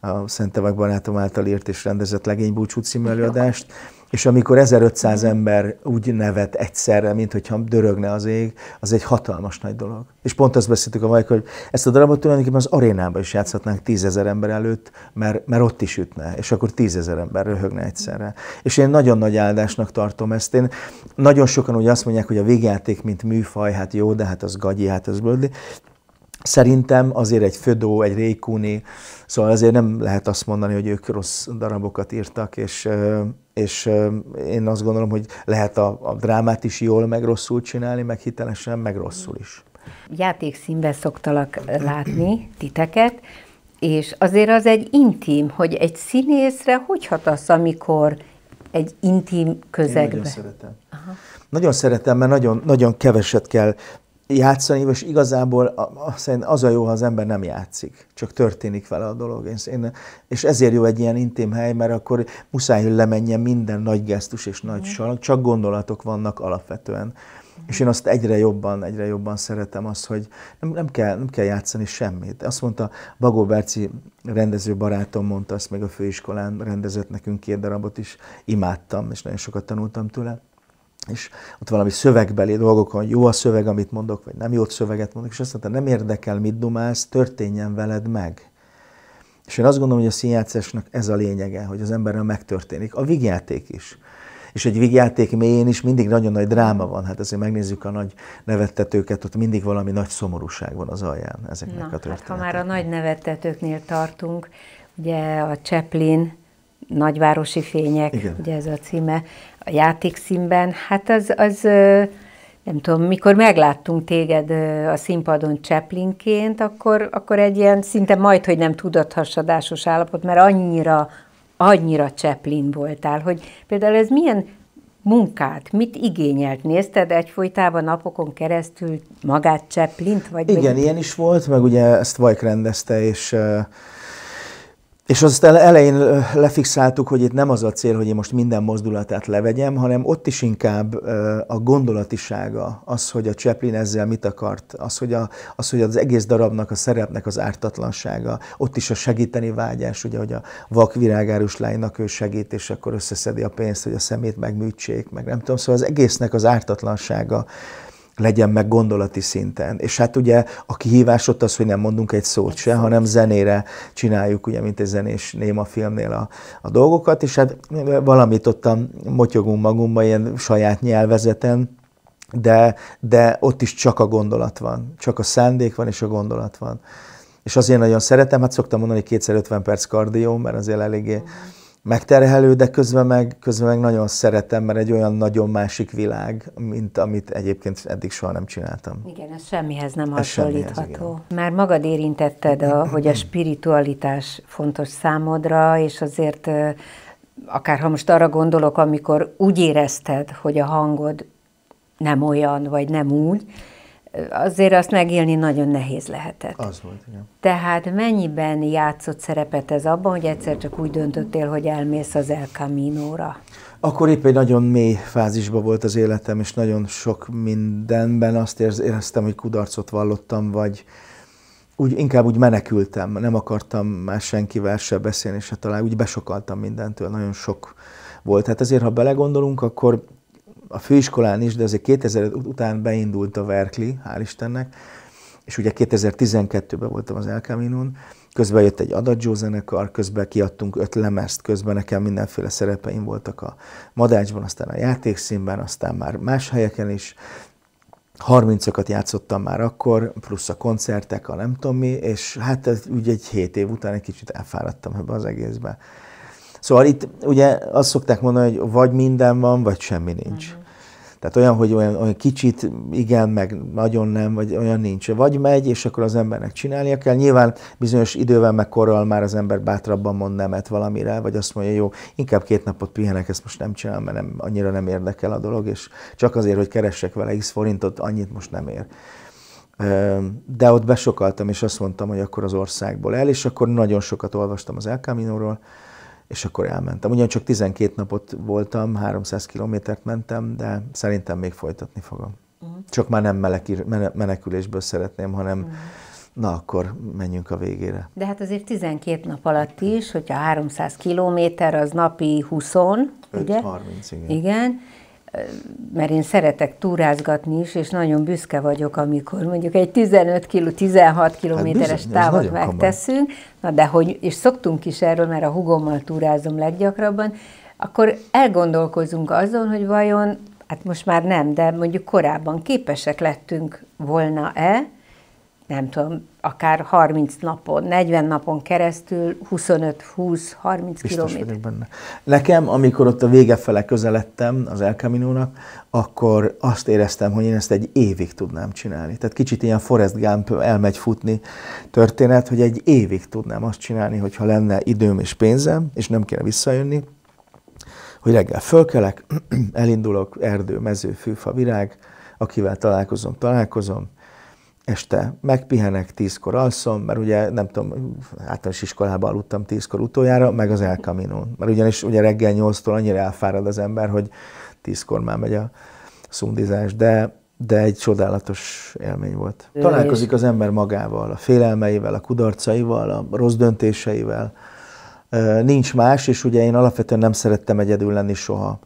a Szentevek barátom által írt és rendezett Legény Búcsú című előadást, és amikor 1500 ember úgy nevet egyszerre, mint hogyha dörögne az ég, az egy hatalmas nagy dolog. És pont azt beszéltük a mai, hogy ezt a darabot tulajdonképpen az arénában is játszhatnánk tízezer ember előtt, mert, mert ott is ütne, és akkor tízezer ember röhögne egyszerre. És én nagyon nagy áldásnak tartom ezt. Én nagyon sokan úgy azt mondják, hogy a végjáték, mint műfaj, hát jó, de hát az gagyi, hát az blödli. Szerintem azért egy Födó, egy Rékúni, szóval azért nem lehet azt mondani, hogy ők rossz darabokat írtak, és, és én azt gondolom, hogy lehet a, a drámát is jól, meg rosszul csinálni, meg hitelesen, meg rosszul is. Játékszínben szoktalak látni titeket, és azért az egy intim, hogy egy színészre hogy hat az, amikor egy intim közegben? Én nagyon szeretem. Aha. Nagyon szeretem, mert nagyon, nagyon keveset kell játszani, és igazából az a jó, ha az ember nem játszik, csak történik vele a dolog. Én, és ezért jó egy ilyen intim hely, mert akkor muszáj, hogy lemenjen minden nagy gesztus és nagy salag, csak gondolatok vannak alapvetően. És én azt egyre jobban, egyre jobban szeretem azt, hogy nem, nem, kell, nem kell játszani semmit. Azt mondta Bagó Berci rendező barátom, mondta azt, meg a főiskolán rendezett nekünk két darabot is, imádtam, és nagyon sokat tanultam tőle és ott valami szövegbeli dolgokon, jó a szöveg, amit mondok, vagy nem jó szöveget mondok, és azt mondta, nem érdekel, mit dumálsz, történjen veled meg. És én azt gondolom, hogy a színjátszásnak ez a lényege, hogy az emberrel megtörténik. A vigyáték is. És egy vigyáték mélyén is mindig nagyon nagy dráma van. Hát azért megnézzük a nagy nevettetőket, ott mindig valami nagy szomorúság van az alján ezeknek Na, a történeteknek. Hát ha már a nagy nevettetőknél tartunk, ugye a Chaplin nagyvárosi fények, Igen. ugye ez a címe, a játékszínben, hát az, az nem tudom, mikor megláttunk téged a színpadon Chaplinként, akkor, akkor egy ilyen szinte majd, hogy nem tudathassadásos állapot, mert annyira, annyira Chaplin voltál, hogy például ez milyen munkát, mit igényelt? Nézted egyfolytában napokon keresztül magát Chaplint? Vagy Igen, vagy... ilyen is volt, meg ugye ezt Vajk rendezte, és és azt elején lefixáltuk, hogy itt nem az a cél, hogy én most minden mozdulatát levegyem, hanem ott is inkább a gondolatisága, az, hogy a Chaplin ezzel mit akart, az, hogy, a, az, hogy az egész darabnak, a szerepnek az ártatlansága, ott is a segíteni vágyás, ugye, hogy a vak virágárus lánynak ő segít, és akkor összeszedi a pénzt, hogy a szemét megműtsék, meg nem tudom, szóval az egésznek az ártatlansága legyen meg gondolati szinten. És hát ugye a kihívás ott az, hogy nem mondunk egy szót se, hanem zenére csináljuk, ugye, mint egy zenés néma filmnél a, a dolgokat, és hát valamit ott motyogunk magunkban ilyen saját nyelvezeten, de, de ott is csak a gondolat van, csak a szándék van, és a gondolat van. És azért nagyon szeretem, hát szoktam mondani 50 perc kardió, mert azért eléggé uh-huh megterhelő, de közben meg, közben meg nagyon szeretem, mert egy olyan nagyon másik világ, mint amit egyébként eddig soha nem csináltam. Igen, ez semmihez nem hasonlítható. Már magad érintetted, a, hogy a spiritualitás fontos számodra, és azért akár ha most arra gondolok, amikor úgy érezted, hogy a hangod nem olyan, vagy nem úgy, azért azt megélni nagyon nehéz lehetett. Az volt, igen. Tehát mennyiben játszott szerepet ez abban, hogy egyszer csak úgy döntöttél, hogy elmész az El Camino-ra? Akkor épp egy nagyon mély fázisban volt az életem, és nagyon sok mindenben azt éreztem, hogy kudarcot vallottam, vagy úgy, inkább úgy menekültem, nem akartam már senkivel se beszélni, se talán úgy besokaltam mindentől, nagyon sok volt. Hát ezért, ha belegondolunk, akkor a főiskolán is, de azért 2000 után beindult a Verkli, hál' Istennek, és ugye 2012-ben voltam az El Camino-n, közben jött egy Adagio zenekar, közben kiadtunk öt lemezt, közben nekem mindenféle szerepeim voltak a Madácsban, aztán a játékszínben, aztán már más helyeken is, 30-akat játszottam már akkor, plusz a koncertek, a nem tudom mi, és hát ez úgy egy hét év után egy kicsit elfáradtam ebbe az egészbe. Szóval itt ugye azt szokták mondani, hogy vagy minden van, vagy semmi nincs. mm tehát olyan, hogy olyan, olyan kicsit igen, meg nagyon nem, vagy olyan nincs. Vagy megy, és akkor az embernek csinálnia kell. Nyilván bizonyos idővel meg korral már az ember bátrabban mond nemet valamire, vagy azt mondja, jó, inkább két napot pihenek, ezt most nem csinálom, mert nem, annyira nem érdekel a dolog, és csak azért, hogy keressek vele x forintot, annyit most nem ér. De ott besokaltam, és azt mondtam, hogy akkor az országból el, és akkor nagyon sokat olvastam az El Camino-ról, és akkor elmentem. Ugyancsak 12 napot voltam, 300 kilométert mentem, de szerintem még folytatni fogom. Uh-huh. Csak már nem melekir, menekülésből szeretném, hanem uh-huh. na akkor menjünk a végére. De hát azért 12 nap alatt is, hogyha 300 kilométer, az napi 20, 5, ugye? 30, igen. igen mert én szeretek túrázgatni is, és nagyon büszke vagyok, amikor mondjuk egy 15 kiló, 16 kilométeres hát távot megteszünk, na de hogy, és szoktunk is erről, mert a hugommal túrázom leggyakrabban, akkor elgondolkozunk azon, hogy vajon, hát most már nem, de mondjuk korábban képesek lettünk volna-e, nem tudom, akár 30 napon, 40 napon keresztül 25-20-30 kilométer. benne. Nekem, amikor ott a vége fele közeledtem az El Camino-nak, akkor azt éreztem, hogy én ezt egy évig tudnám csinálni. Tehát kicsit ilyen Forrest Gump elmegy futni történet, hogy egy évig tudnám azt csinálni, hogyha lenne időm és pénzem, és nem kéne visszajönni, hogy reggel fölkelek, <clears throat> elindulok, erdő, mező, fűfa, virág, akivel találkozom, találkozom, este megpihenek, tízkor alszom, mert ugye nem tudom, általános iskolában aludtam tízkor utoljára, meg az El Camino. Mert ugyanis ugye reggel nyolctól annyira elfárad az ember, hogy tízkor már megy a szundizás, de, de egy csodálatos élmény volt. Találkozik az ember magával, a félelmeivel, a kudarcaival, a rossz döntéseivel. Nincs más, és ugye én alapvetően nem szerettem egyedül lenni soha.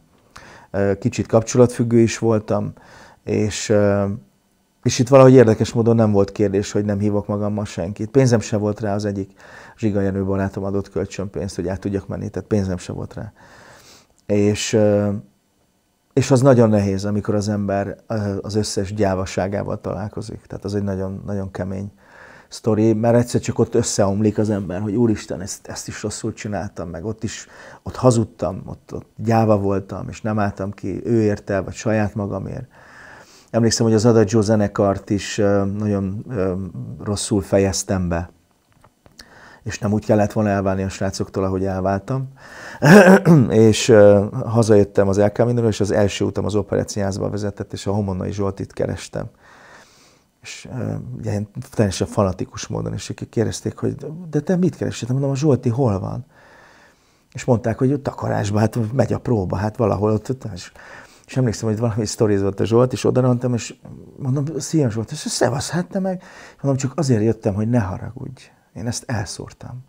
Kicsit kapcsolatfüggő is voltam, és és itt valahogy érdekes módon nem volt kérdés, hogy nem hívok magammal senkit. Pénzem se volt rá, az egyik Zsiga Jenő barátom adott kölcsönpénzt, hogy át tudjak menni, tehát pénzem se volt rá. És, és az nagyon nehéz, amikor az ember az összes gyávaságával találkozik. Tehát az egy nagyon, nagyon kemény sztori, mert egyszer csak ott összeomlik az ember, hogy úristen, ezt, ezt is rosszul csináltam, meg ott is, ott hazudtam, ott, ott gyáva voltam, és nem álltam ki ő érte, vagy saját magamért emlékszem, hogy az Adagio zenekart is nagyon rosszul fejeztem be. És nem úgy kellett volna elválni a srácoktól, ahogy elváltam. <clears throat> és hazajöttem az El camino és az első utam az operáciázba vezetett, és a Homonnai Zsoltit kerestem és én teljesen fanatikus módon, és kérdezték, hogy de te mit keresed? Mondom, a Zsolti hol van? És mondták, hogy takarásba, hát megy a próba, hát valahol ott. És és emlékszem, hogy valami sztorizott a Zsolt, és oda odarontem, és mondom, szia Zsolt, és szevasz, hát te meg. Mondom, csak azért jöttem, hogy ne haragudj. Én ezt elszórtam.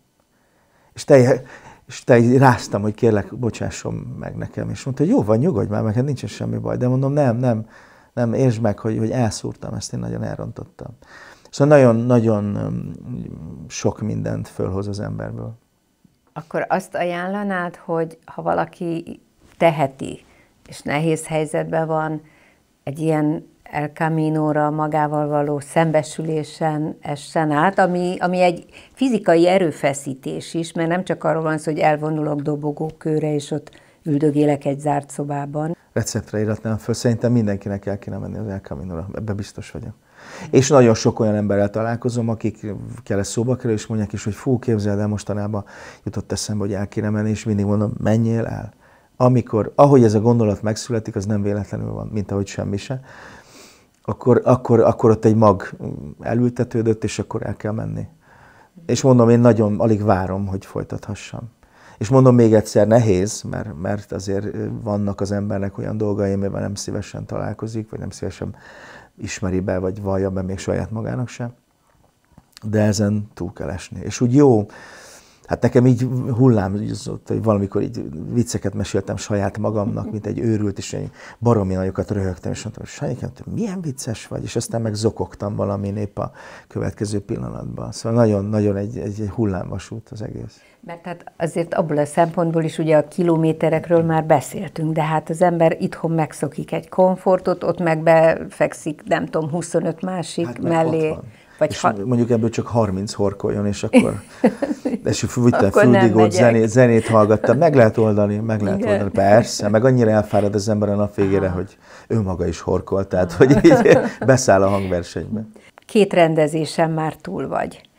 És te, és te ráztam, hogy kérlek, bocsásson meg nekem. És mondta, hogy jó van, nyugodj már, mert nincsen semmi baj. De mondom, nem, nem, nem, értsd meg, hogy, hogy elszúrtam, ezt én nagyon elrontottam. Szóval nagyon-nagyon sok mindent fölhoz az emberből. Akkor azt ajánlanád, hogy ha valaki teheti, és nehéz helyzetben van, egy ilyen El camino magával való szembesülésen essen át, ami, ami egy fizikai erőfeszítés is, mert nem csak arról van szó, hogy elvonulok dobogókőre, és ott üldögélek egy zárt szobában. Receptre íratnám föl, szerintem mindenkinek el kéne menni az El camino ebbe biztos vagyok. És nagyon sok olyan emberrel találkozom, akik kell szóba kerül, és mondják is, hogy fú, képzeld el, mostanában jutott eszembe, hogy el kéne menni, és mindig mondom, menjél el amikor, ahogy ez a gondolat megszületik, az nem véletlenül van, mint ahogy semmi se, akkor, akkor, akkor ott egy mag elültetődött, és akkor el kell menni. És mondom, én nagyon alig várom, hogy folytathassam. És mondom még egyszer, nehéz, mert, mert azért vannak az embernek olyan dolgai, amivel nem szívesen találkozik, vagy nem szívesen ismeri be, vagy vallja be még saját magának sem. De ezen túl kell esni. És úgy jó, hát nekem így hullám, hogy valamikor így vicceket meséltem saját magamnak, mint egy őrült, és én baromi nagyokat röhögtem, és mondtam, hogy hogy milyen vicces vagy, és aztán meg zokogtam valami épp a következő pillanatban. Szóval nagyon-nagyon egy, egy, hullámvasút az egész. Mert hát azért abból a szempontból is ugye a kilométerekről már beszéltünk, de hát az ember itthon megszokik egy komfortot, ott meg befekszik, nem tudom, 25 másik hát mellé. van. Vagy és ha... mondjuk ebből csak 30 horkoljon, és akkor <laughs> és fújtam füldigót, zenét, zenét hallgatta. Meg lehet oldani, meg lehet Igen. oldani, persze, meg annyira elfárad az ember a nap végére, hogy ő maga is horkol, tehát hogy így <laughs> beszáll a hangversenybe. Két rendezésen már túl vagy.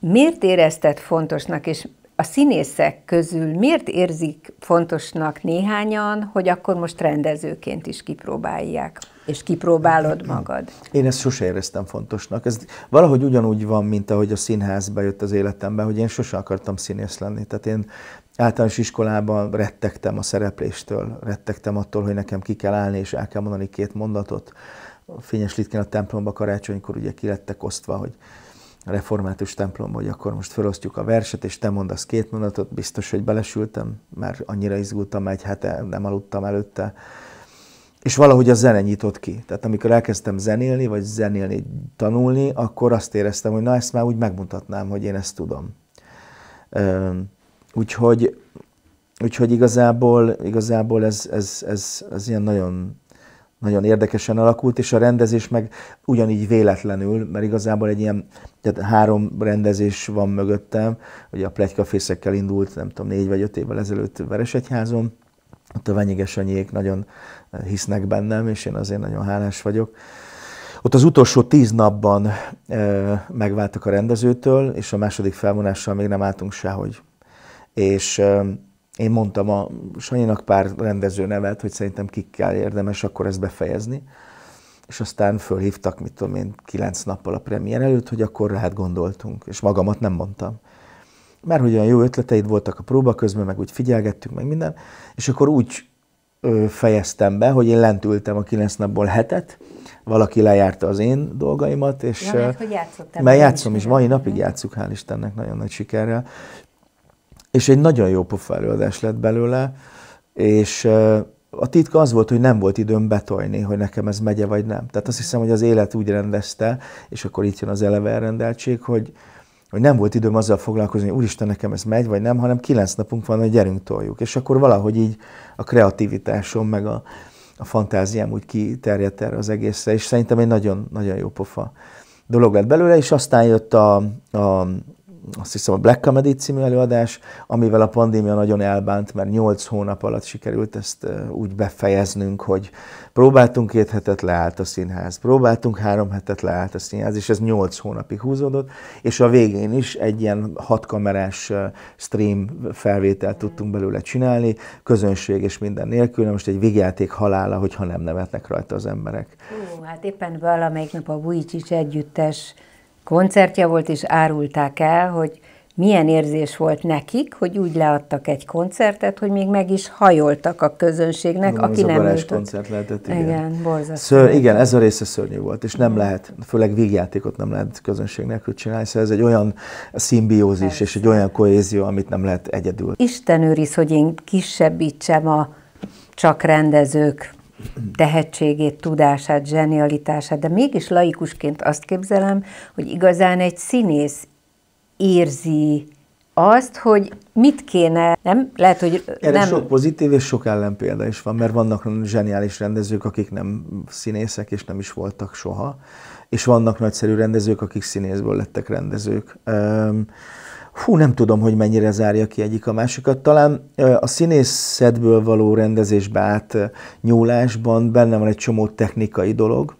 Miért érezted fontosnak, és a színészek közül miért érzik fontosnak néhányan, hogy akkor most rendezőként is kipróbálják, és kipróbálod magad? Én ezt sose éreztem fontosnak. Ez valahogy ugyanúgy van, mint ahogy a színház bejött az életembe, hogy én sose akartam színész lenni. Tehát én általános iskolában rettegtem a szerepléstől, rettegtem attól, hogy nekem ki kell állni és el kell mondani két mondatot. Fényes Litkén a templomba karácsonykor ugye kilettek osztva, hogy református templomba, hogy akkor most felosztjuk a verset, és te mondasz két mondatot, biztos, hogy belesültem, mert annyira izgultam, egy hete nem aludtam előtte, és valahogy a zene nyitott ki. Tehát amikor elkezdtem zenélni, vagy zenélni, tanulni, akkor azt éreztem, hogy na ezt már úgy megmutatnám, hogy én ezt tudom. Úgyhogy, úgyhogy igazából, igazából ez, ez, ez, ez ilyen nagyon nagyon érdekesen alakult, és a rendezés meg ugyanígy véletlenül, mert igazából egy ilyen, tehát három rendezés van mögöttem, ugye a plegykafészekkel indult, nem tudom, négy vagy öt évvel ezelőtt Veresegyházon, ott a Venyiges anyék nagyon eh, hisznek bennem, és én azért nagyon hálás vagyok. Ott az utolsó tíz napban e, megváltak a rendezőtől, és a második felvonással még nem álltunk sehogy. És eh, én mondtam a Sanyinak pár rendező nevet, hogy szerintem kikkel érdemes akkor ezt befejezni, és aztán fölhívtak, mit tudom én, kilenc nappal a premier előtt, hogy akkor lehet gondoltunk, és magamat nem mondtam. Mert hogy olyan jó ötleteid voltak a próba közben, meg úgy figyelgettünk, meg minden, és akkor úgy fejeztem be, hogy én lent ültem a kilenc napból hetet, valaki lejárta az én dolgaimat, és... Ja, mert hogy Mert játszom, és mai napig játszuk, hál' Istennek, nagyon nagy sikerrel. És egy nagyon jó pofa előadás lett belőle, és a titka az volt, hogy nem volt időm betolni, hogy nekem ez megye vagy nem. Tehát azt hiszem, hogy az élet úgy rendezte, és akkor itt jön az eleve elrendeltség, hogy, hogy nem volt időm azzal foglalkozni, hogy úristen, nekem ez megy, vagy nem, hanem kilenc napunk van, hogy gyerünk, toljuk. És akkor valahogy így a kreativitásom, meg a, a fantáziám úgy kiterjedt erre az egészre, és szerintem egy nagyon-nagyon jó pofa dolog lett belőle, és aztán jött a, a azt hiszem a Black Comedy című előadás, amivel a pandémia nagyon elbánt, mert 8 hónap alatt sikerült ezt úgy befejeznünk, hogy próbáltunk két hetet leállt a színház, próbáltunk három hetet leállt a színház, és ez 8 hónapig húzódott, és a végén is egy ilyen hatkamerás stream felvételt tudtunk belőle csinálni, közönség és minden nélkül, most egy vigyáték halála, hogyha nem nevetnek rajta az emberek. Ó, hát éppen valamelyik nap a Vujicsics együttes koncertje volt, és árulták el, hogy milyen érzés volt nekik, hogy úgy leadtak egy koncertet, hogy még meg is hajoltak a közönségnek, Mondom, aki ez nem a jutott. koncert lehetett, igen. Igen, borzasztó. Ször, igen, ez a része szörnyű volt, és nem lehet, főleg végjátékot nem lehet közönség nélkül csinálni, szóval ez egy olyan szimbiózis, Persze. és egy olyan kohézió, amit nem lehet egyedül. Isten őriz, hogy én kisebbítsem a csak rendezők tehetségét, tudását, zsenialitását, de mégis laikusként azt képzelem, hogy igazán egy színész érzi azt, hogy mit kéne, nem? Lehet, hogy Erre nem... sok pozitív és sok ellenpélda is van, mert vannak zseniális rendezők, akik nem színészek, és nem is voltak soha, és vannak nagyszerű rendezők, akik színészből lettek rendezők. Üm, Hú, nem tudom, hogy mennyire zárja ki egyik a másikat. Talán a színészetből való rendezésbe át nyúlásban benne van egy csomó technikai dolog,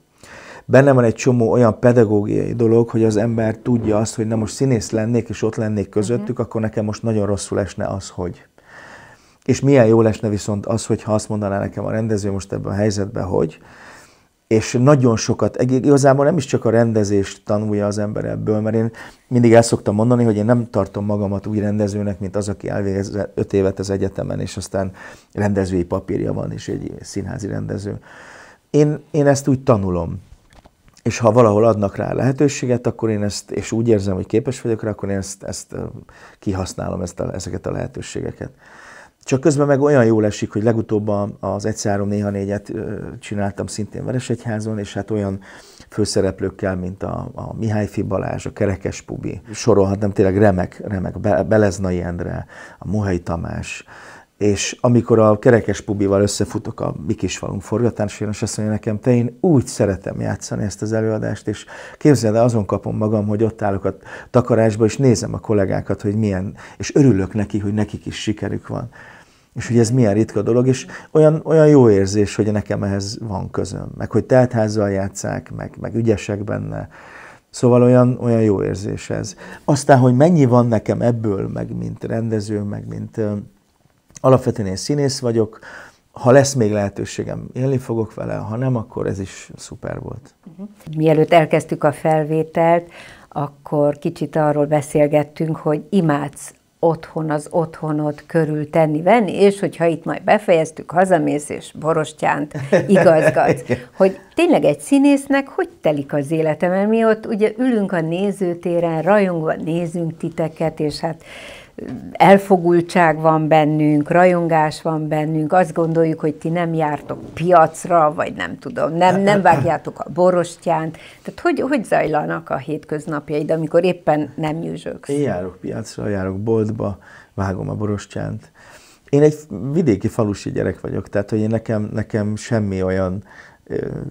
benne van egy csomó olyan pedagógiai dolog, hogy az ember tudja azt, hogy na most színész lennék, és ott lennék mhm. közöttük, uh-huh. akkor nekem most nagyon rosszul esne az, hogy. És milyen jó lesne viszont az, hogyha azt mondaná nekem a rendező most ebben a helyzetben, hogy és nagyon sokat, igazából nem is csak a rendezést tanulja az ember ebből, mert én mindig el szoktam mondani, hogy én nem tartom magamat úgy rendezőnek, mint az, aki elvégezett öt évet az egyetemen, és aztán rendezői papírja van, és egy színházi rendező. Én, én ezt úgy tanulom, és ha valahol adnak rá lehetőséget, akkor én ezt, és úgy érzem, hogy képes vagyok rá, akkor én ezt, ezt kihasználom, ezt a, ezeket a lehetőségeket. Csak közben meg olyan jól esik, hogy legutóbb az 1 3 néha négyet csináltam szintén Veresegyházon, és hát olyan főszereplőkkel, mint a, a Mihály Fibalás, a Kerekes Pubi, sorolhatnám tényleg remek, remek, Be- Beleznai Endre, a Muhely Tamás, és amikor a kerekes pubival összefutok a mi kisfalunk forgatásén, és azt mondja nekem, te én úgy szeretem játszani ezt az előadást, és képzeld el, azon kapom magam, hogy ott állok a takarásba, és nézem a kollégákat, hogy milyen, és örülök neki, hogy nekik is sikerük van. És hogy ez milyen ritka dolog, és olyan, olyan jó érzés, hogy nekem ehhez van közöm, meg hogy teltházzal játszák, meg, meg ügyesek benne. Szóval olyan, olyan jó érzés ez. Aztán, hogy mennyi van nekem ebből, meg mint rendező, meg mint ö, alapvetően én színész vagyok, ha lesz még lehetőségem, élni fogok vele, ha nem, akkor ez is szuper volt. Mhm. Mielőtt elkezdtük a felvételt, akkor kicsit arról beszélgettünk, hogy imádsz otthon az otthonot körül tenni, venni, és hogyha itt majd befejeztük, hazamész és borostyánt <laughs> igazgat, hogy tényleg egy színésznek hogy telik az életem, mert mi ott ugye ülünk a nézőtéren, rajongva nézünk titeket, és hát elfogultság van bennünk, rajongás van bennünk, azt gondoljuk, hogy ti nem jártok piacra, vagy nem tudom, nem, nem vágjátok a borostyánt. Tehát hogy, hogy zajlanak a hétköznapjaid, amikor éppen nem nyűzsöksz? Én járok piacra, járok boltba, vágom a borostyánt. Én egy vidéki falusi gyerek vagyok, tehát hogy én nekem, nekem semmi olyan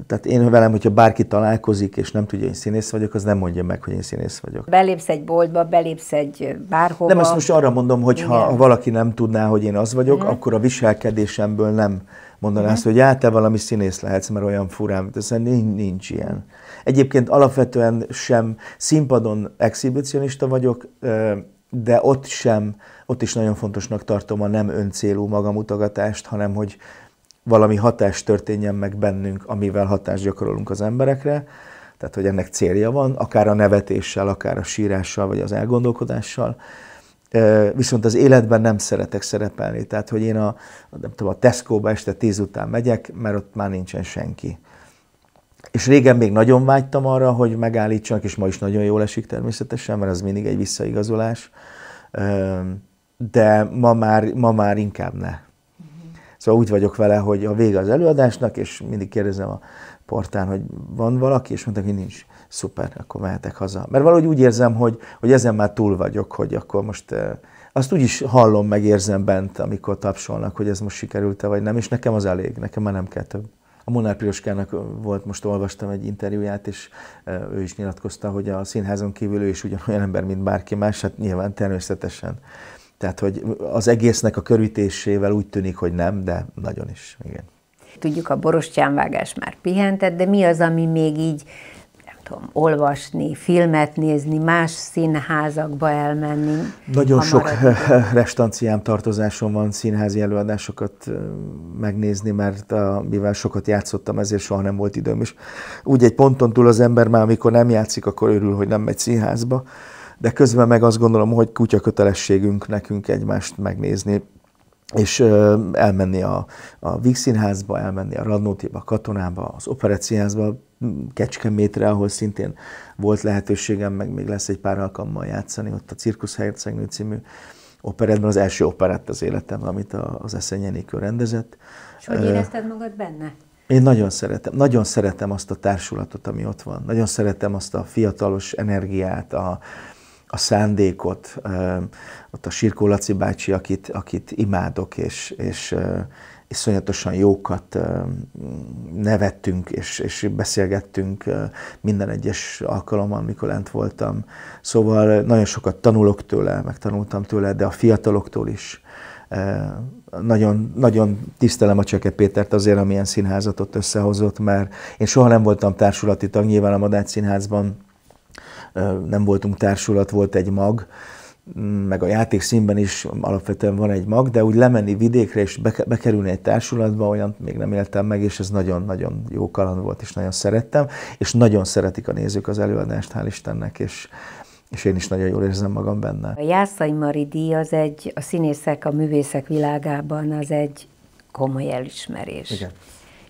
tehát én velem, hogyha bárki találkozik, és nem tudja, hogy én színész vagyok, az nem mondja meg, hogy én színész vagyok. Belépsz egy boltba, belépsz egy bárhova. Nem, azt most arra mondom, hogy ha Igen. valaki nem tudná, hogy én az vagyok, Igen. Mhm. akkor a viselkedésemből nem mondaná mhm. azt, hogy hát te valami színész lehetsz, mert olyan furán, de szerintem nincs, nincs ilyen. Egyébként alapvetően sem színpadon exhibicionista vagyok, de ott sem, ott is nagyon fontosnak tartom a nem öncélú magamutogatást, hanem hogy valami hatás történjen meg bennünk, amivel hatást gyakorolunk az emberekre, tehát hogy ennek célja van, akár a nevetéssel, akár a sírással, vagy az elgondolkodással, viszont az életben nem szeretek szerepelni, tehát hogy én a, nem tudom, a Tesco-ba este tíz után megyek, mert ott már nincsen senki. És régen még nagyon vágytam arra, hogy megállítsanak, és ma is nagyon jól esik természetesen, mert az mindig egy visszaigazolás, de ma már, ma már inkább ne. Szóval úgy vagyok vele, hogy a vége az előadásnak, és mindig kérdezem a portán, hogy van valaki, és mondták, hogy nincs. Szuper, akkor mehetek haza. Mert valahogy úgy érzem, hogy, hogy ezen már túl vagyok, hogy akkor most eh, azt úgy is hallom, meg érzem bent, amikor tapsolnak, hogy ez most sikerült-e vagy nem, és nekem az elég, nekem már nem kell több. A Molnár Piroskának volt, most olvastam egy interjúját, és eh, ő is nyilatkozta, hogy a színházon kívül ő is ugyanolyan ember, mint bárki más, hát nyilván természetesen tehát, hogy az egésznek a körítésével úgy tűnik, hogy nem, de nagyon is, igen. Tudjuk, a borostyánvágás már pihentett, de mi az, ami még így nem tudom, olvasni, filmet nézni, más színházakba elmenni. Nagyon sok <laughs> restancián tartozásom van színházi előadásokat megnézni, mert a, mivel sokat játszottam, ezért soha nem volt időm is. Úgy egy ponton túl az ember már, amikor nem játszik, akkor örül, hogy nem megy színházba de közben meg azt gondolom, hogy kutya kötelességünk nekünk egymást megnézni, és elmenni a, a Víg Színházba, elmenni a Radnótiba, a Katonába, az Operetszínházba, mm, Kecskemétre, ahol szintén volt lehetőségem, meg még lesz egy pár alkalommal játszani, ott a Cirkusz Hercegnő című operetben az első operett az életem, amit az Eszenyi rendezett. És hogy érezted magad benne? Én nagyon szeretem, nagyon szeretem azt a társulatot, ami ott van. Nagyon szeretem azt a fiatalos energiát, a, a szándékot, ott a Sirkó Laci bácsi, akit, akit imádok, és, és iszonyatosan jókat nevettünk, és, és beszélgettünk minden egyes alkalommal, amikor lent voltam. Szóval nagyon sokat tanulok tőle, megtanultam tőle, de a fiataloktól is. Nagyon, nagyon tisztelem a Cseke Pétert azért, amilyen színházat összehozott, mert én soha nem voltam társulati tag, nyilván a Madács Színházban nem voltunk társulat, volt egy mag, mm, meg a játék színben is alapvetően van egy mag, de úgy lemenni vidékre és bekerülni egy társulatba, olyan még nem éltem meg, és ez nagyon-nagyon jó kaland volt, és nagyon szerettem, és nagyon szeretik a nézők az előadást, hál' Istennek, és és én is nagyon jól érzem magam benne. A Jászai Mari díj az egy, a színészek, a művészek világában az egy komoly elismerés. Igen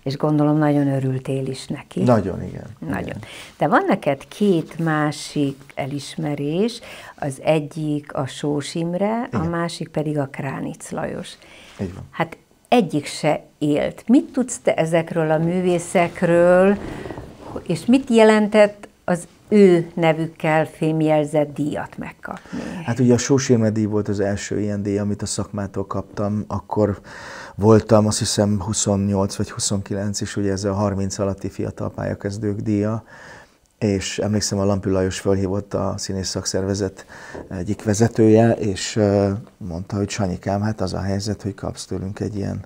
és gondolom nagyon örültél is neki. Nagyon, igen. Nagyon. Igen. De van neked két másik elismerés, az egyik a Sós Imre, igen. a másik pedig a Kránic Lajos. Így van. Hát egyik se élt. Mit tudsz te ezekről a művészekről, és mit jelentett az ő nevükkel fémjelzett díjat megkapni? Hát ugye a Sósérme díj volt az első ilyen díj, amit a szakmától kaptam, akkor voltam azt hiszem 28 vagy 29 is, ugye ez a 30 alatti fiatal pályakezdők díja, és emlékszem a Lampi Lajos fölhívott a színész szakszervezet egyik vezetője, és mondta, hogy Sanyikám, hát az a helyzet, hogy kapsz tőlünk egy ilyen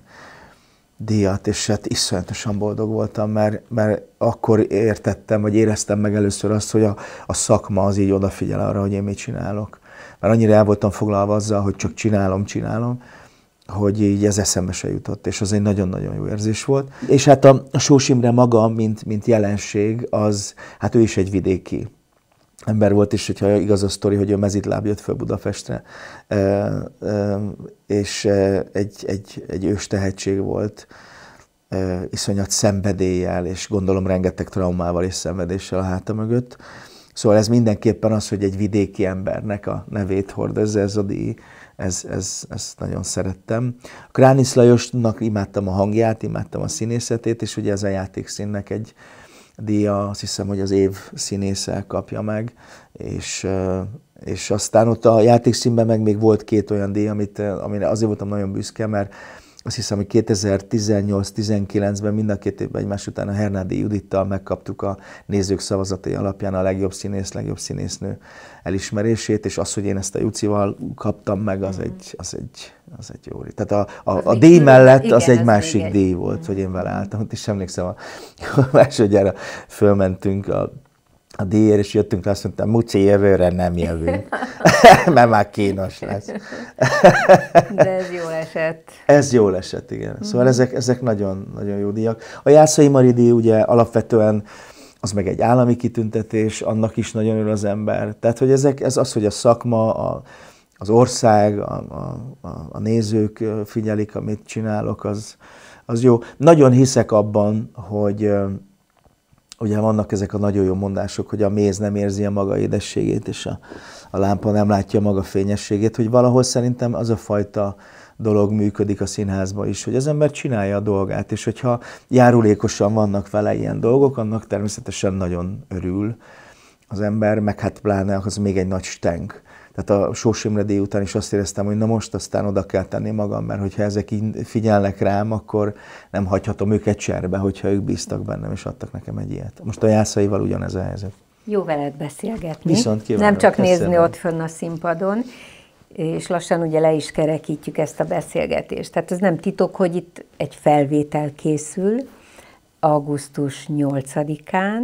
díjat, és hát iszonyatosan boldog voltam, mert, mert akkor értettem, vagy éreztem meg először azt, hogy a, a szakma az így odafigyel arra, hogy én mit csinálok. Mert annyira el voltam foglalva azzal, hogy csak csinálom, csinálom, hogy így ez eszembe se jutott, és az egy nagyon-nagyon jó érzés volt. És hát a, a Sós Imre maga, mint, mint jelenség, az, hát ő is egy vidéki ember volt, is, hogyha igaz a sztori, hogy ő mezitláb jött föl Budapestre, e, e, és egy, egy, egy ős tehetség volt, e, iszonyat szenvedéllyel, és gondolom rengeteg traumával és szenvedéssel a háta mögött. Szóval ez mindenképpen az, hogy egy vidéki embernek a nevét hordozza ez a díj, ez, ez, ezt nagyon szerettem. Kránisz Lajosnak imádtam a hangját, imádtam a színészetét, és ugye ez a játékszínnek egy, díja, azt hiszem, hogy az év színésze kapja meg, és, és aztán ott a játékszínben meg még volt két olyan díj, amit, amire azért voltam nagyon büszke, mert azt hiszem, hogy 2018-19-ben mind a két évben egymás után a Hernádi Judittal megkaptuk a nézők szavazatai alapján a legjobb színész, legjobb színésznő elismerését, és az, hogy én ezt a Jucival kaptam meg, az, mm. egy, az, egy, az egy jó. Tehát a, a, a, a díj mellett igen, az egy az másik egy... díj volt, hogy én vele álltam. Ott is emlékszem, a, <laughs> másodjára fölmentünk a a díjért, és jöttünk le, azt mondtam, Muci, jövőre nem jövünk, <laughs> <laughs> mert már kínos lesz. De ez jó esett. Ez jó esett, igen. Szóval mm. ezek, ezek nagyon, nagyon jó díjak. A Jászai Mari díj ugye alapvetően az meg egy állami kitüntetés, annak is nagyon örül az ember. Tehát, hogy ezek, ez az, hogy a szakma, a, az ország, a, a, a nézők figyelik, amit csinálok, az, az jó. Nagyon hiszek abban, hogy ugye vannak ezek a nagyon jó mondások, hogy a méz nem érzi a maga édességét, és a, a lámpa nem látja a maga fényességét, hogy valahol szerintem az a fajta dolog működik a színházban is, hogy az ember csinálja a dolgát, és hogyha járulékosan vannak vele ilyen dolgok, annak természetesen nagyon örül az ember, meg hát pláne az még egy nagy steng tehát a Sósimre délután is azt éreztem, hogy na most aztán oda kell tenni magam, mert hogyha ezek így figyelnek rám, akkor nem hagyhatom őket cserbe, hogyha ők bíztak bennem és adtak nekem egy ilyet. Most a jászaival ugyanez a helyzet. Jó veled beszélgetni. Viszont kívánok. Nem csak Köszönöm. nézni ott fönn a színpadon, és lassan ugye le is kerekítjük ezt a beszélgetést. Tehát ez nem titok, hogy itt egy felvétel készül augusztus 8-án,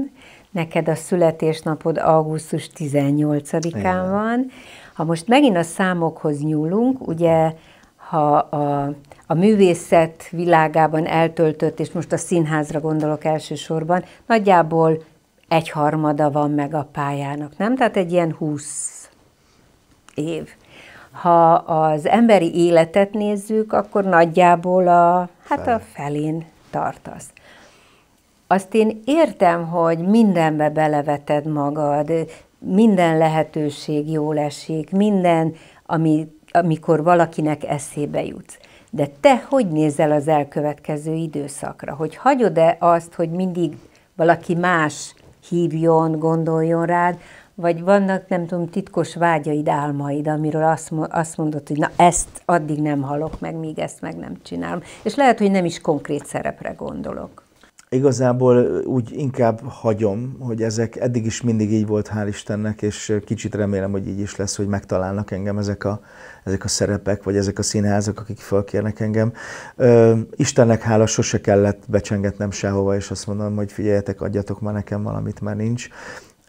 neked a születésnapod augusztus 18-án Igen. van, ha most megint a számokhoz nyúlunk, ugye ha a, a művészet világában eltöltött, és most a színházra gondolok elsősorban, nagyjából egy harmada van meg a pályának, nem? Tehát egy ilyen húsz év. Ha az emberi életet nézzük, akkor nagyjából a, hát a felén tartasz. Azt én értem, hogy mindenbe beleveted magad, minden lehetőség jól esik, minden, ami, amikor valakinek eszébe jut De te hogy nézel az elkövetkező időszakra? Hogy hagyod-e azt, hogy mindig valaki más hívjon, gondoljon rád, vagy vannak, nem tudom, titkos vágyaid, álmaid, amiről azt, azt mondod, hogy na ezt addig nem halok meg, míg ezt meg nem csinálom. És lehet, hogy nem is konkrét szerepre gondolok. Igazából úgy inkább hagyom, hogy ezek eddig is mindig így volt, hál' Istennek, és kicsit remélem, hogy így is lesz, hogy megtalálnak engem ezek a, ezek a szerepek, vagy ezek a színházak, akik felkérnek engem. Ö, Istennek hála sose kellett becsengetnem sehova, és azt mondom, hogy figyeljetek, adjatok már nekem valamit, mert nincs.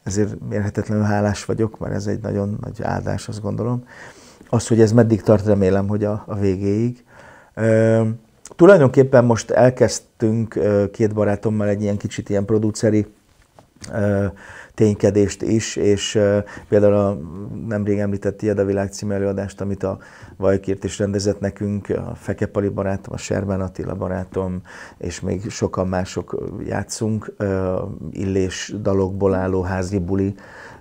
Ezért mérhetetlenül hálás vagyok, mert ez egy nagyon nagy áldás, azt gondolom. Az, hogy ez meddig tart, remélem, hogy a, a végéig. Ö, Tulajdonképpen most elkezdtünk két barátommal egy ilyen kicsit ilyen produceri ténykedést is, és például a nemrég említett Tied a világ című előadást, amit a Vajkért is rendezett nekünk, a Fekepali barátom, a Serben Attila barátom, és még sokan mások játszunk, illés dalokból álló házi buli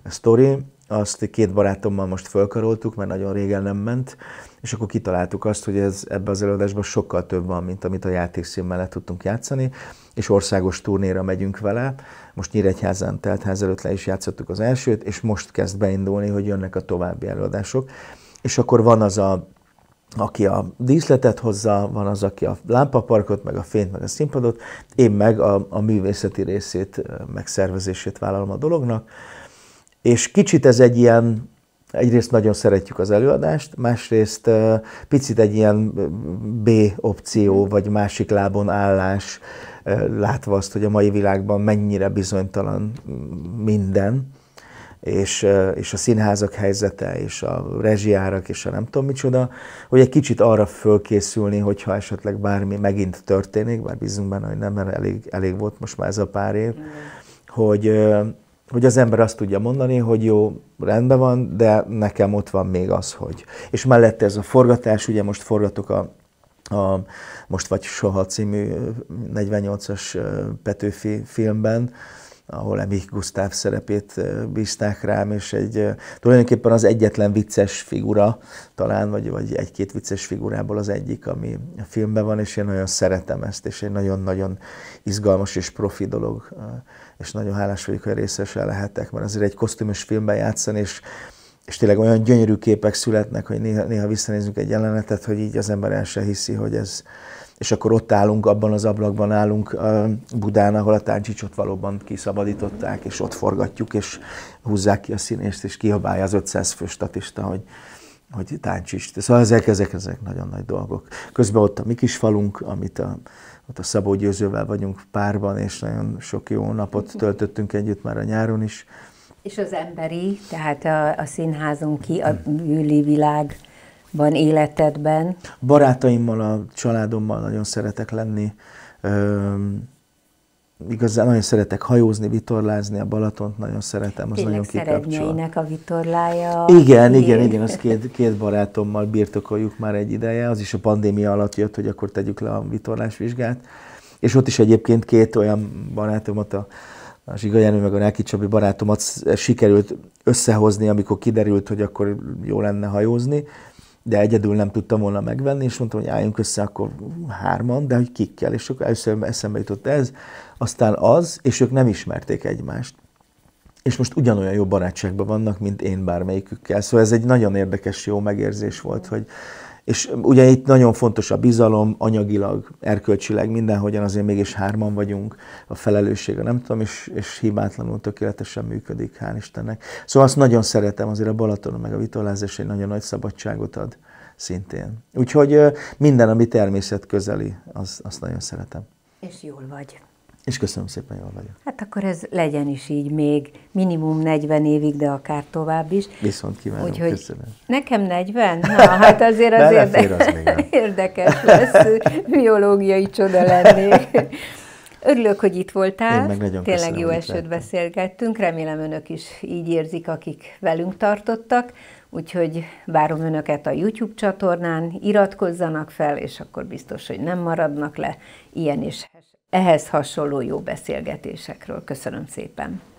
sztori, azt két barátommal most fölkaroltuk, mert nagyon régen nem ment, és akkor kitaláltuk azt, hogy ez ebbe az előadásban sokkal több van, mint amit a játékszín mellett tudtunk játszani, és országos turnéra megyünk vele. Most Nyíregyházán, ház előtt le is játszottuk az elsőt, és most kezd beindulni, hogy jönnek a további előadások. És akkor van az a aki a díszletet hozza, van az, aki a lámpaparkot, meg a fényt, meg a színpadot, én meg a, a művészeti részét, megszervezését vállalom a dolognak, és kicsit ez egy ilyen, egyrészt nagyon szeretjük az előadást, másrészt picit egy ilyen B opció, mm. vagy másik lábon állás, látva azt, hogy a mai világban mennyire bizonytalan minden, és, és a színházak helyzete, és a rezsiárak, és a nem tudom micsoda, hogy egy kicsit arra fölkészülni, hogyha esetleg bármi megint történik, bár bízunk benne, hogy nem, mert elég, elég volt most már ez a pár év, hogy, hogy az ember azt tudja mondani, hogy jó, rendben van, de nekem ott van még az, hogy. És mellette ez a forgatás, ugye most forgatok a, a Most vagy Soha című 48-as Petőfi filmben, ahol Emi Gusztáv szerepét bízták rám, és egy tulajdonképpen az egyetlen vicces figura talán, vagy, vagy egy-két vicces figurából az egyik, ami a filmben van, és én nagyon szeretem ezt, és egy nagyon-nagyon izgalmas és profi dolog és nagyon hálás vagyok, hogy részese lehetek, mert azért egy kosztümös filmben játszani, és, és tényleg olyan gyönyörű képek születnek, hogy néha, néha visszanézünk egy jelenetet, hogy így az ember el se hiszi, hogy ez, és akkor ott állunk, abban az ablakban állunk Budán, ahol a táncsicsot valóban kiszabadították, és ott forgatjuk, és húzzák ki a színést, és kihabálja az 500 fő statista, hogy, hogy táncsics. Szóval ezek, ezek, ezek nagyon nagy dolgok. Közben ott a mi kis falunk, amit a ott a Szabó Győzővel vagyunk párban, és nagyon sok jó napot mhm. töltöttünk együtt már a nyáron is. És az emberi, tehát a, a színházunk ki, a műli mhm. világban, életedben? Barátaimmal, a családommal nagyon szeretek lenni igazán nagyon szeretek hajózni, vitorlázni, a Balatont nagyon szeretem, az Tényleg nagyon kikapcsol. a vitorlája. Igen, igen, igen, az két, két barátommal birtokoljuk már egy ideje, az is a pandémia alatt jött, hogy akkor tegyük le a vitorlás vizsgát. És ott is egyébként két olyan barátomat, a, a Zsiga Jánő meg a Ráki Csabi barátomat sikerült összehozni, amikor kiderült, hogy akkor jó lenne hajózni de egyedül nem tudtam volna megvenni, és mondtam, hogy álljunk össze akkor hárman, de hogy kikkel, és akkor először eszembe jutott ez, aztán az, és ők nem ismerték egymást. És most ugyanolyan jó barátságban vannak, mint én bármelyikükkel. Szóval ez egy nagyon érdekes, jó megérzés volt, hogy, és ugye itt nagyon fontos a bizalom, anyagilag, erkölcsileg, mindenhogyan azért mégis hárman vagyunk, a felelőssége, nem tudom, és, és hibátlanul tökéletesen működik, hál' Istennek. Szóval azt nagyon szeretem, azért a Balaton meg a vitorlázás egy nagyon nagy szabadságot ad szintén. Úgyhogy minden, ami természet közeli, az, azt nagyon szeretem. És jól vagy. És köszönöm szépen, jól vagyok. Hát akkor ez legyen is így még minimum 40 évig, de akár tovább is. Viszont kívánom, Úgyhogy köszönöm. Nekem 40? Na, hát azért az, érde... az <laughs> érdekes lesz, biológiai csoda lennék. Örülök, hogy itt voltál. Én meg nagyon Tényleg köszönöm, jó esőt beszélgettünk. Remélem önök is így érzik, akik velünk tartottak. Úgyhogy várom önöket a YouTube csatornán, iratkozzanak fel, és akkor biztos, hogy nem maradnak le. Ilyen is ehhez hasonló jó beszélgetésekről. Köszönöm szépen!